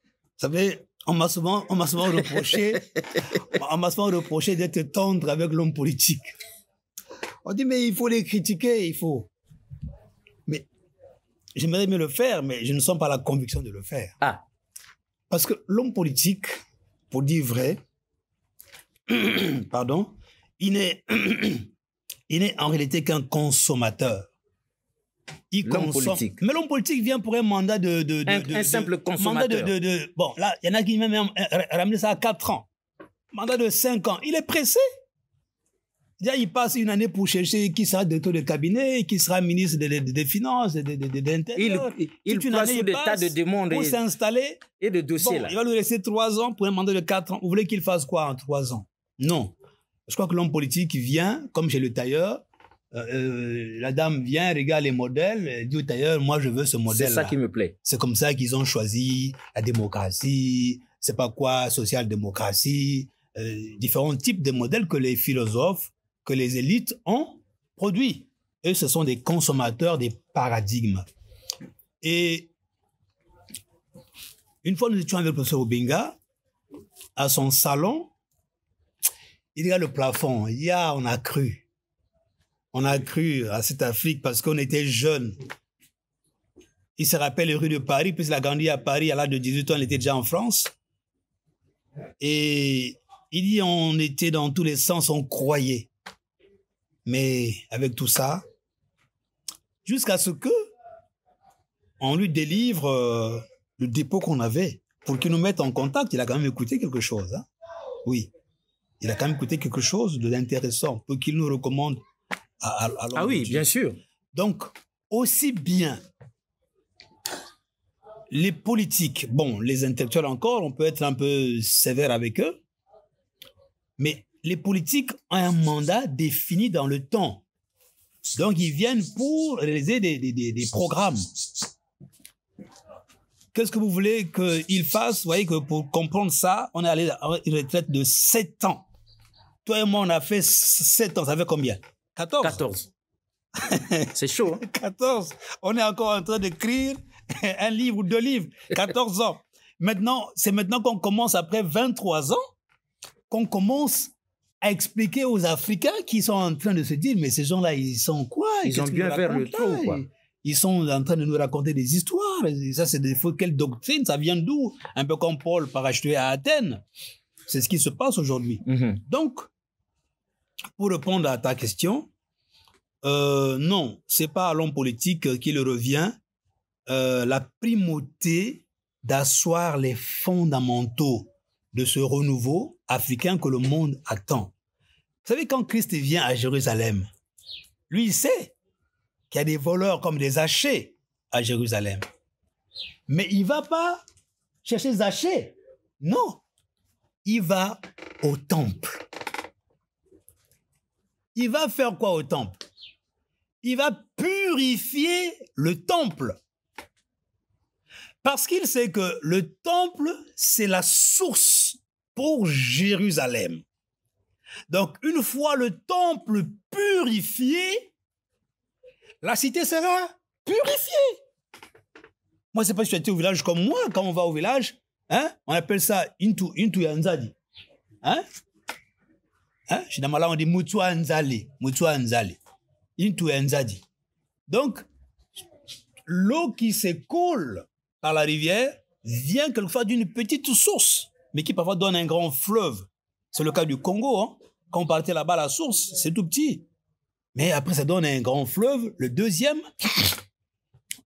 savez, on m'a souvent, reproché, on m'a souvent reproché d'être tendre avec l'homme politique. On dit mais il faut les critiquer, il faut. J'aimerais mieux le faire, mais je ne sens pas la conviction de le faire. Ah. Parce que l'homme politique, pour dire vrai, pardon, il n'est, il n'est en réalité qu'un consommateur. Il politique. Mais l'homme politique vient pour un mandat de. de, de un, simple consommateur. Mandat de, bon, là, il y en a qui même euh, ramener ça à 4 ans. Mandat de 5 ans. Il est pressé il passe une année pour chercher qui sera directeur de cabinet, qui sera ministre des Finances, des intérieurs. Il, il, passe sous des tas de Pour s'installer. Et de dossiers, bon, Il va lui laisser trois ans pour un mandat de quatre ans. Vous voulez qu'il fasse quoi en trois ans Non. Je crois que l'homme politique vient, comme chez le tailleur, euh, euh, la dame vient, regarde les modèles, dit au tailleur, moi je veux ce modèle. C'est ça qui me plaît. C'est comme ça qu'ils ont choisi la démocratie, c'est pas quoi, social-démocratie, euh, différents types de modèles que les philosophes que les élites ont produit. Et ce sont des consommateurs des paradigmes. Et une fois, nous étions avec le professeur Obinga à son salon. Il y a le plafond. Il y a, on a cru. On a cru à cette Afrique parce qu'on était jeunes. Il se rappelle les rues de Paris, puisqu'il a grandi à Paris à l'âge de 18 ans, il était déjà en France. Et il dit, on était dans tous les sens, on croyait. Mais avec tout ça, jusqu'à ce que on lui délivre euh, le dépôt qu'on avait pour qu'il nous mette en contact, il a quand même écouté quelque chose. Hein. Oui, il a quand même écouté quelque chose de l'intéressant pour qu'il nous recommande. À, à, ah oui, bien sûr. Donc, aussi bien les politiques, bon, les intellectuels encore, on peut être un peu sévère avec eux, mais les politiques ont un mandat défini dans le temps. Donc, ils viennent pour réaliser des, des, des, programmes. Qu'est-ce que vous voulez qu'ils fassent Vous voyez que pour comprendre ça, on est allé à une retraite de 7 ans. Toi et moi, on a fait 7 ans. Ça fait combien 14 14. C'est chaud. 14. Hein? On est encore en train d'écrire un livre ou deux livres. 14 ans. Maintenant, c'est maintenant qu'on commence, après 23 ans, qu'on commence expliquer aux Africains qui sont en train de se dire, mais ces gens-là, ils sont quoi Ils ont bien faire le tour quoi ils sont en train de nous raconter des histoires. ça, c'est des fois, Quelle doctrine Ça vient d'où Un peu comme Paul parachuté à Athènes. C'est ce qui se passe aujourd'hui. Mhm. Donc, pour répondre à ta question, euh, non, c'est pas à l'homme politique qu'il revient euh, la primauté d'asseoir les fondamentaux de ce renouveau africain que le monde attend. Vous savez, quand Christ vient à Jérusalem, lui, il sait qu'il y a des voleurs comme des hachés à Jérusalem. Mais il ne va pas chercher Zachée. Non. Il va au temple. Il va faire quoi au temple Il va purifier le temple. Parce qu'il sait que le temple, c'est la source pour Jérusalem. Donc, une fois le temple purifié, la cité sera purifiée. Moi, c'est pas si tu étais au village comme moi, quand on va au village, hein, on appelle ça Intu, intu Hein? Hein? on dit Mutu Anzali. Donc, l'eau qui s'écoule par la rivière vient quelquefois d'une petite source, mais qui parfois donne un grand fleuve. C'est le cas du Congo. Hein? Quand on partait là-bas la source, c'est tout petit. Mais après, ça donne un grand fleuve, le deuxième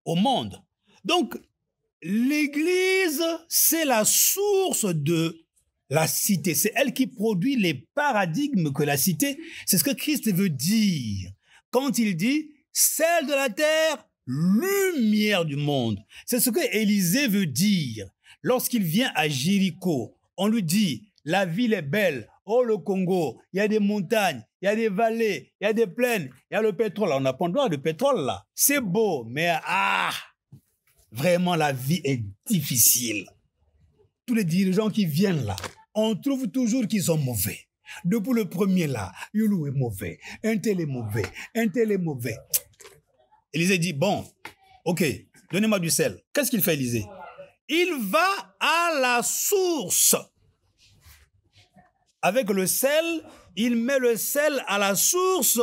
au monde. Donc, l'Église, c'est la source de la cité. C'est elle qui produit les paradigmes que la cité. C'est ce que Christ veut dire quand il dit celle de la terre, lumière du monde. C'est ce que Élisée veut dire. Lorsqu'il vient à Jéricho, on lui dit la ville est belle, Oh, le Congo, il y a des montagnes, il y a des vallées, il y a des plaines, il y a le pétrole. On n'a pas le droit de pétrole, là. C'est beau, mais ah, vraiment, la vie est difficile. Tous les dirigeants qui viennent là, on trouve toujours qu'ils sont mauvais. Depuis le premier là, Yulu est mauvais, un tel est mauvais, un tel est mauvais. Élisée dit, bon, ok, donnez-moi du sel. Qu'est-ce qu'il fait, Élisée Il va à la source. Avec le sel, il met le sel à la source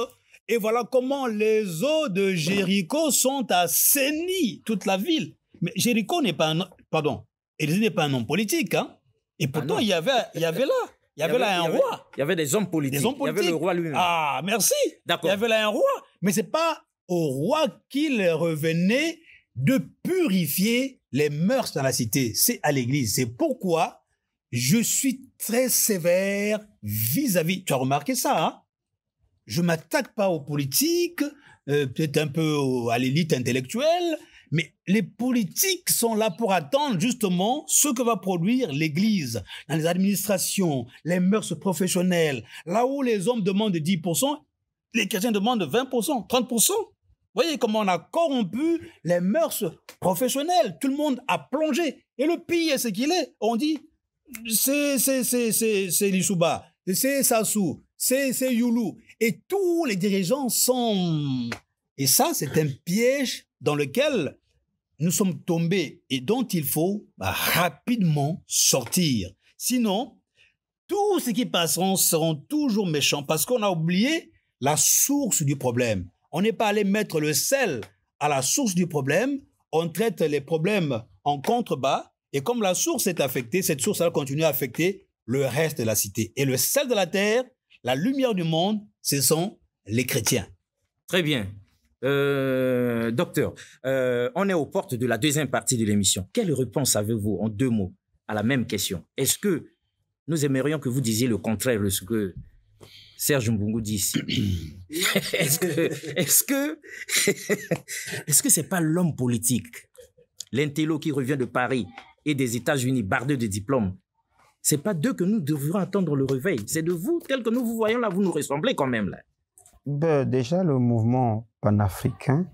et voilà comment les eaux de Jéricho sont assainies toute la ville. Mais Jéricho n'est pas un, pardon, il n'est pas un homme politique, hein. Et pourtant, ah il y avait, il y avait là. Il y avait, là un roi. Il y avait des hommes politiques. Il y avait le roi lui-même. Ah, merci. D'accord. Il y avait là un roi. Mais c'est pas au roi qu'il revenait de purifier les mœurs dans la cité. C'est à l'église. C'est pourquoi je suis très sévère vis-à-vis. Tu as remarqué ça, hein Je m'attaque pas aux politiques, euh, peut-être un peu à l'élite intellectuelle, mais les politiques sont là pour attendre justement ce que va produire l'Église, dans les administrations, les mœurs professionnelles. Là où les hommes demandent 10%, les chrétiens demandent 20%, 30%. Voyez comment on a corrompu les mœurs professionnelles. Tout le monde a plongé. Et le pire, c'est qu'il est. On dit, c'est Lissouba, c'est Sassou, c'est Youlou. Et tous les dirigeants sont... Et ça, c'est un piège dans lequel nous sommes tombés et dont il faut bah, rapidement sortir. Sinon, tous ceux qui passeront seront toujours méchants parce qu'on a oublié la source du problème. On n'est pas allé mettre le sel à la source du problème. On traite les problèmes en contrebas et comme la source est affectée, cette source, elle continue à affecter le reste de la cité. Et le sel de la terre, la lumière du monde, ce sont les chrétiens. Très bien. Euh, docteur, euh, on est aux portes de la deuxième partie de l'émission. Quelle réponse avez-vous en deux mots à la même question Est-ce que nous aimerions que vous disiez le contraire de ce que Serge Mbungu dit Est-ce que est-ce que c'est pas l'homme politique, l'intello qui revient de Paris et des États-Unis bardeux de diplômes. Ce n'est pas d'eux que nous devrions attendre le réveil. C'est de vous, tel que nous vous voyons là, vous nous ressemblez quand même là. Ben, déjà, le mouvement panafricain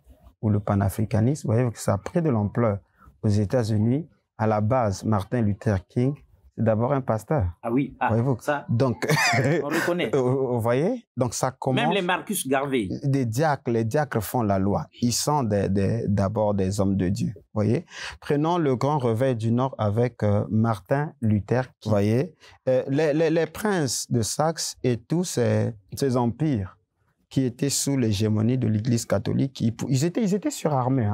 ou le panafricanisme, vous voyez que ça a pris de l'ampleur aux États-Unis. À la base, Martin Luther King c'est d'abord un pasteur. Ah oui, ah, voyez Ça, Donc, on reconnaît. vous voyez Donc, ça commence. Même les Marcus Garvey. Des diacres, les diacres font la loi. Ils sont d'abord des, des, hommes de Dieu. Vous voyez Prenons le grand réveil du Nord avec euh, Martin Luther. Vous voyez euh, les, princes de Saxe et tous ces, empires qui étaient sous l'hégémonie de l'Église catholique, ils, ils, étaient, ils étaient surarmés.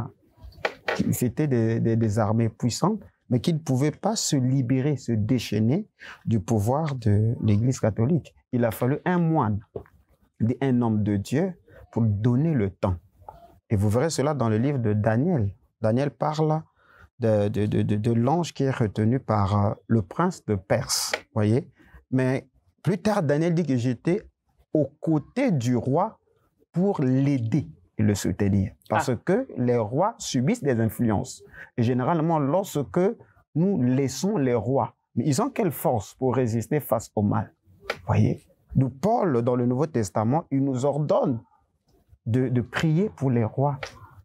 C'était hein. des armées puissantes mais qu'il ne pouvait pas se libérer, se déchaîner du pouvoir de l'Église catholique. Il a fallu un moine, un homme de Dieu, pour donner le temps. Et vous verrez cela dans le livre de Daniel. Daniel parle de, l'ange qui est retenu par euh, le prince de Perse, voyez. Mais plus tard, Daniel dit que j'étais aux côtés du roi pour l'aider. Il le soutenir. Parce ah. que les rois subissent des influences. Et généralement, lorsque nous laissons les rois, mais ils ont quelle force pour résister face au mal Voyez Nous, Paul, dans le Nouveau Testament, il nous ordonne de, prier pour les rois,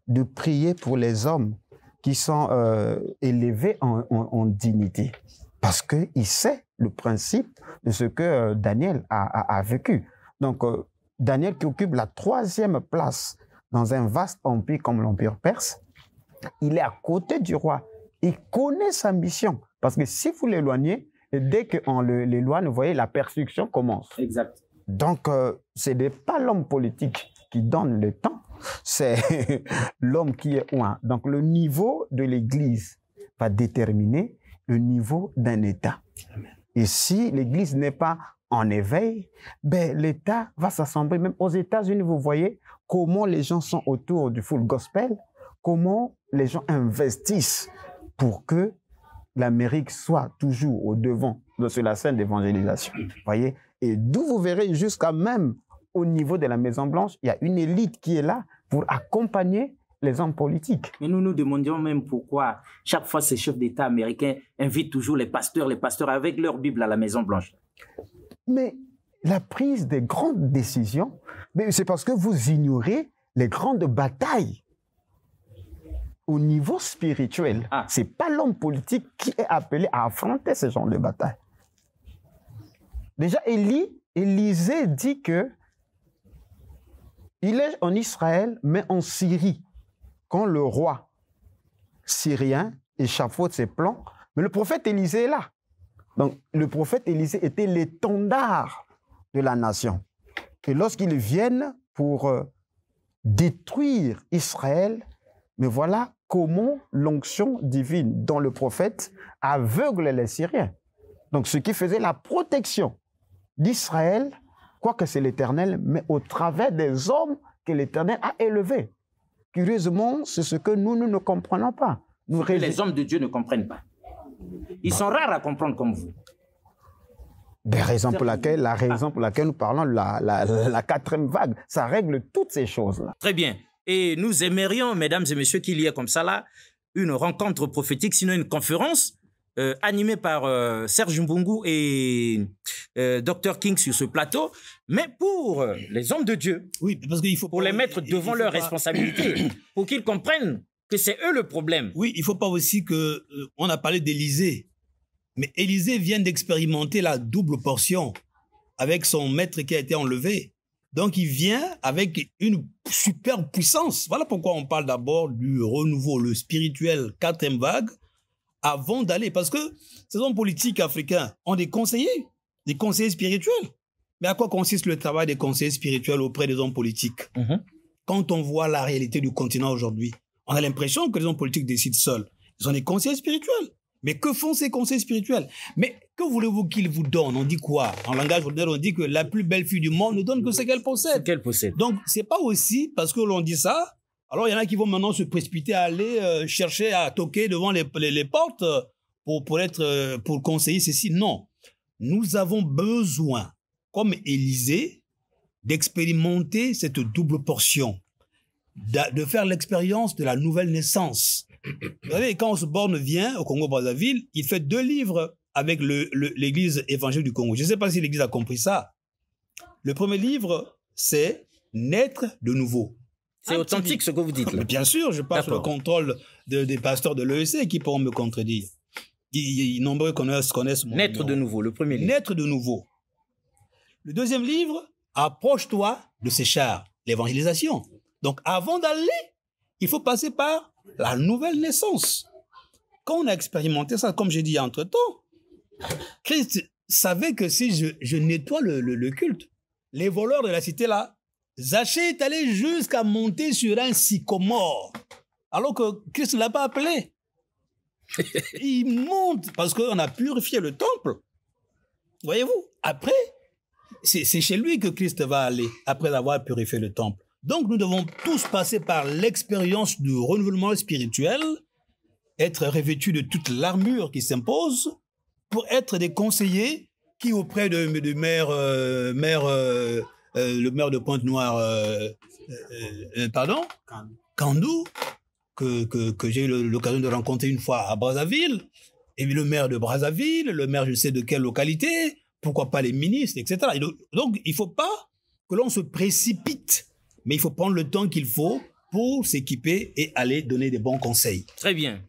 de prier pour les hommes qui sont euh, élevés en, dignité. Parce qu'il sait le principe de ce que euh, Daniel a, vécu. Donc, euh, Daniel qui occupe la troisième place dans un vaste empire comme l'Empire perse. Il est à côté du roi. Il connaît sa mission. Parce que si vous l'éloignez, dès qu'on l'éloigne, vous voyez, la persécution commence. Exact. Donc, c'est euh, ce n'est pas l'homme politique qui donne le temps, c'est l'homme qui est loin. Donc, le niveau de l'Église va déterminer le niveau d'un État. Et si l'Église n'est pas en éveil, ben, l'État va s'assembler. Même aux États-Unis, vous voyez, comment les gens sont autour du full gospel, comment les gens investissent pour que l'Amérique soit toujours au devant de, la scène d'évangélisation. Voyez Et d'où vous verrez jusqu'à même au niveau de la Maison Blanche, il y a une élite qui est là pour accompagner les hommes politiques. Mais nous nous demandions même pourquoi chaque fois ces chefs d'État américains invitent toujours les pasteurs, les pasteurs avec leur Bible à la Maison Blanche. Mais la prise des grandes décisions, mais c'est parce que vous ignorez les grandes batailles au niveau spirituel. Ce ah. C'est pas l'homme politique qui est appelé à affronter ce genre de bataille. Déjà, Élie, Élisée dit que il est en Israël, mais en Syrie, quand le roi syrien échafaude ses plans. Mais le prophète Élisée est là. Donc, le prophète Élisée était l'étendard de la nation. Et lorsqu'ils viennent pour euh, détruire Israël, mais voilà comment l'onction divine dans le prophète aveugle les Syriens. Donc ce qui faisait la protection d'Israël, quoi que c'est l'Éternel, mais au travers des hommes que l'Éternel a élevés. Curieusement, c'est ce que nous, nous ne comprenons pas. Nous les hommes de Dieu ne comprennent pas. Ils sont rares à comprendre comme vous. Des raisons pour laquelle, la raison pour laquelle nous parlons de la, quatrième vague, ça règle toutes ces choses-là. Très bien. Et nous aimerions, mesdames et messieurs, qu'il y ait comme ça là une rencontre prophétique, sinon une conférence euh, animée par euh, Serge Mbungu et euh, Dr King sur ce plateau, mais pour les hommes de Dieu. Oui, parce qu'il faut pour les mettre devant leurs responsabilités, pour qu'ils comprennent que c'est eux le problème. Oui, il ne faut pas aussi que on a parlé d'Élysée. Mais Élisée vient d'expérimenter la double portion avec son maître qui a été enlevé. Donc il vient avec une super puissance. Voilà pourquoi on parle d'abord du renouveau, le spirituel, quatrième vague, avant d'aller. Parce que ces hommes politiques africains ont des conseillers, des conseillers spirituels. Mais à quoi consiste le travail des conseillers spirituels auprès des hommes politiques mhm. Quand on voit la réalité du continent aujourd'hui, on a l'impression que les hommes politiques décident seuls. Ils ont des conseillers spirituels. Mais que font ces conseils spirituels Mais que voulez-vous qu'ils vous donnent On dit quoi En langage ordinaire, on dit que la plus belle fille du monde ne donne que ce qu'elle possède. qu'elle possède. Donc, c'est pas aussi parce que l'on dit ça. Alors, il y en a qui vont maintenant se précipiter à aller euh, chercher à toquer devant les, portes pour, pour, être, euh, pour conseiller ceci. Non. Nous avons besoin, comme Élisée, d'expérimenter cette double portion, de faire l'expérience de la nouvelle naissance vous savez, quand Osborne vient au Congo-Brazzaville, il fait deux livres avec l'Église évangélique du Congo. Je ne sais pas si l'Église a compris ça. Le premier livre, c'est Naître de nouveau. C'est authentique ce que vous dites. Là. bien sûr, je passe le contrôle des pasteurs de l'EEC qui pourront me contredire. Ils, ils, nombreux connaissent, connaissent mon Naître de nouveau, le premier livre. Naître de nouveau. Le deuxième livre, Approche-toi de ces chars, l'évangélisation. Donc avant d'aller, il faut passer par la nouvelle naissance. Quand on a expérimenté ça, comme j'ai dit entre-temps, Christ savait que si je, nettoie le, culte, les voleurs de la cité là, Zachée est allé jusqu'à monter sur un sycomore, alors que Christ ne l'a pas appelé. Il monte parce qu'on a purifié le temple. Voyez-vous, après, c'est chez lui que Christ va aller, après avoir purifié le temple. Donc nous devons tous passer par l'expérience du renouvellement spirituel, être revêtus de toute l'armure qui s'impose pour être des conseillers qui auprès de, maire, euh, euh, euh, le maire de Pointe-Noire, pardon, Candou, que, que, j'ai eu l'occasion de rencontrer une fois à Brazzaville, et le maire de Brazzaville, le maire je sais de quelle localité, pourquoi pas les ministres, etc. donc il ne faut pas que l'on se précipite mais il faut prendre le temps qu'il faut pour s'équiper et aller donner des bons conseils. Très bien.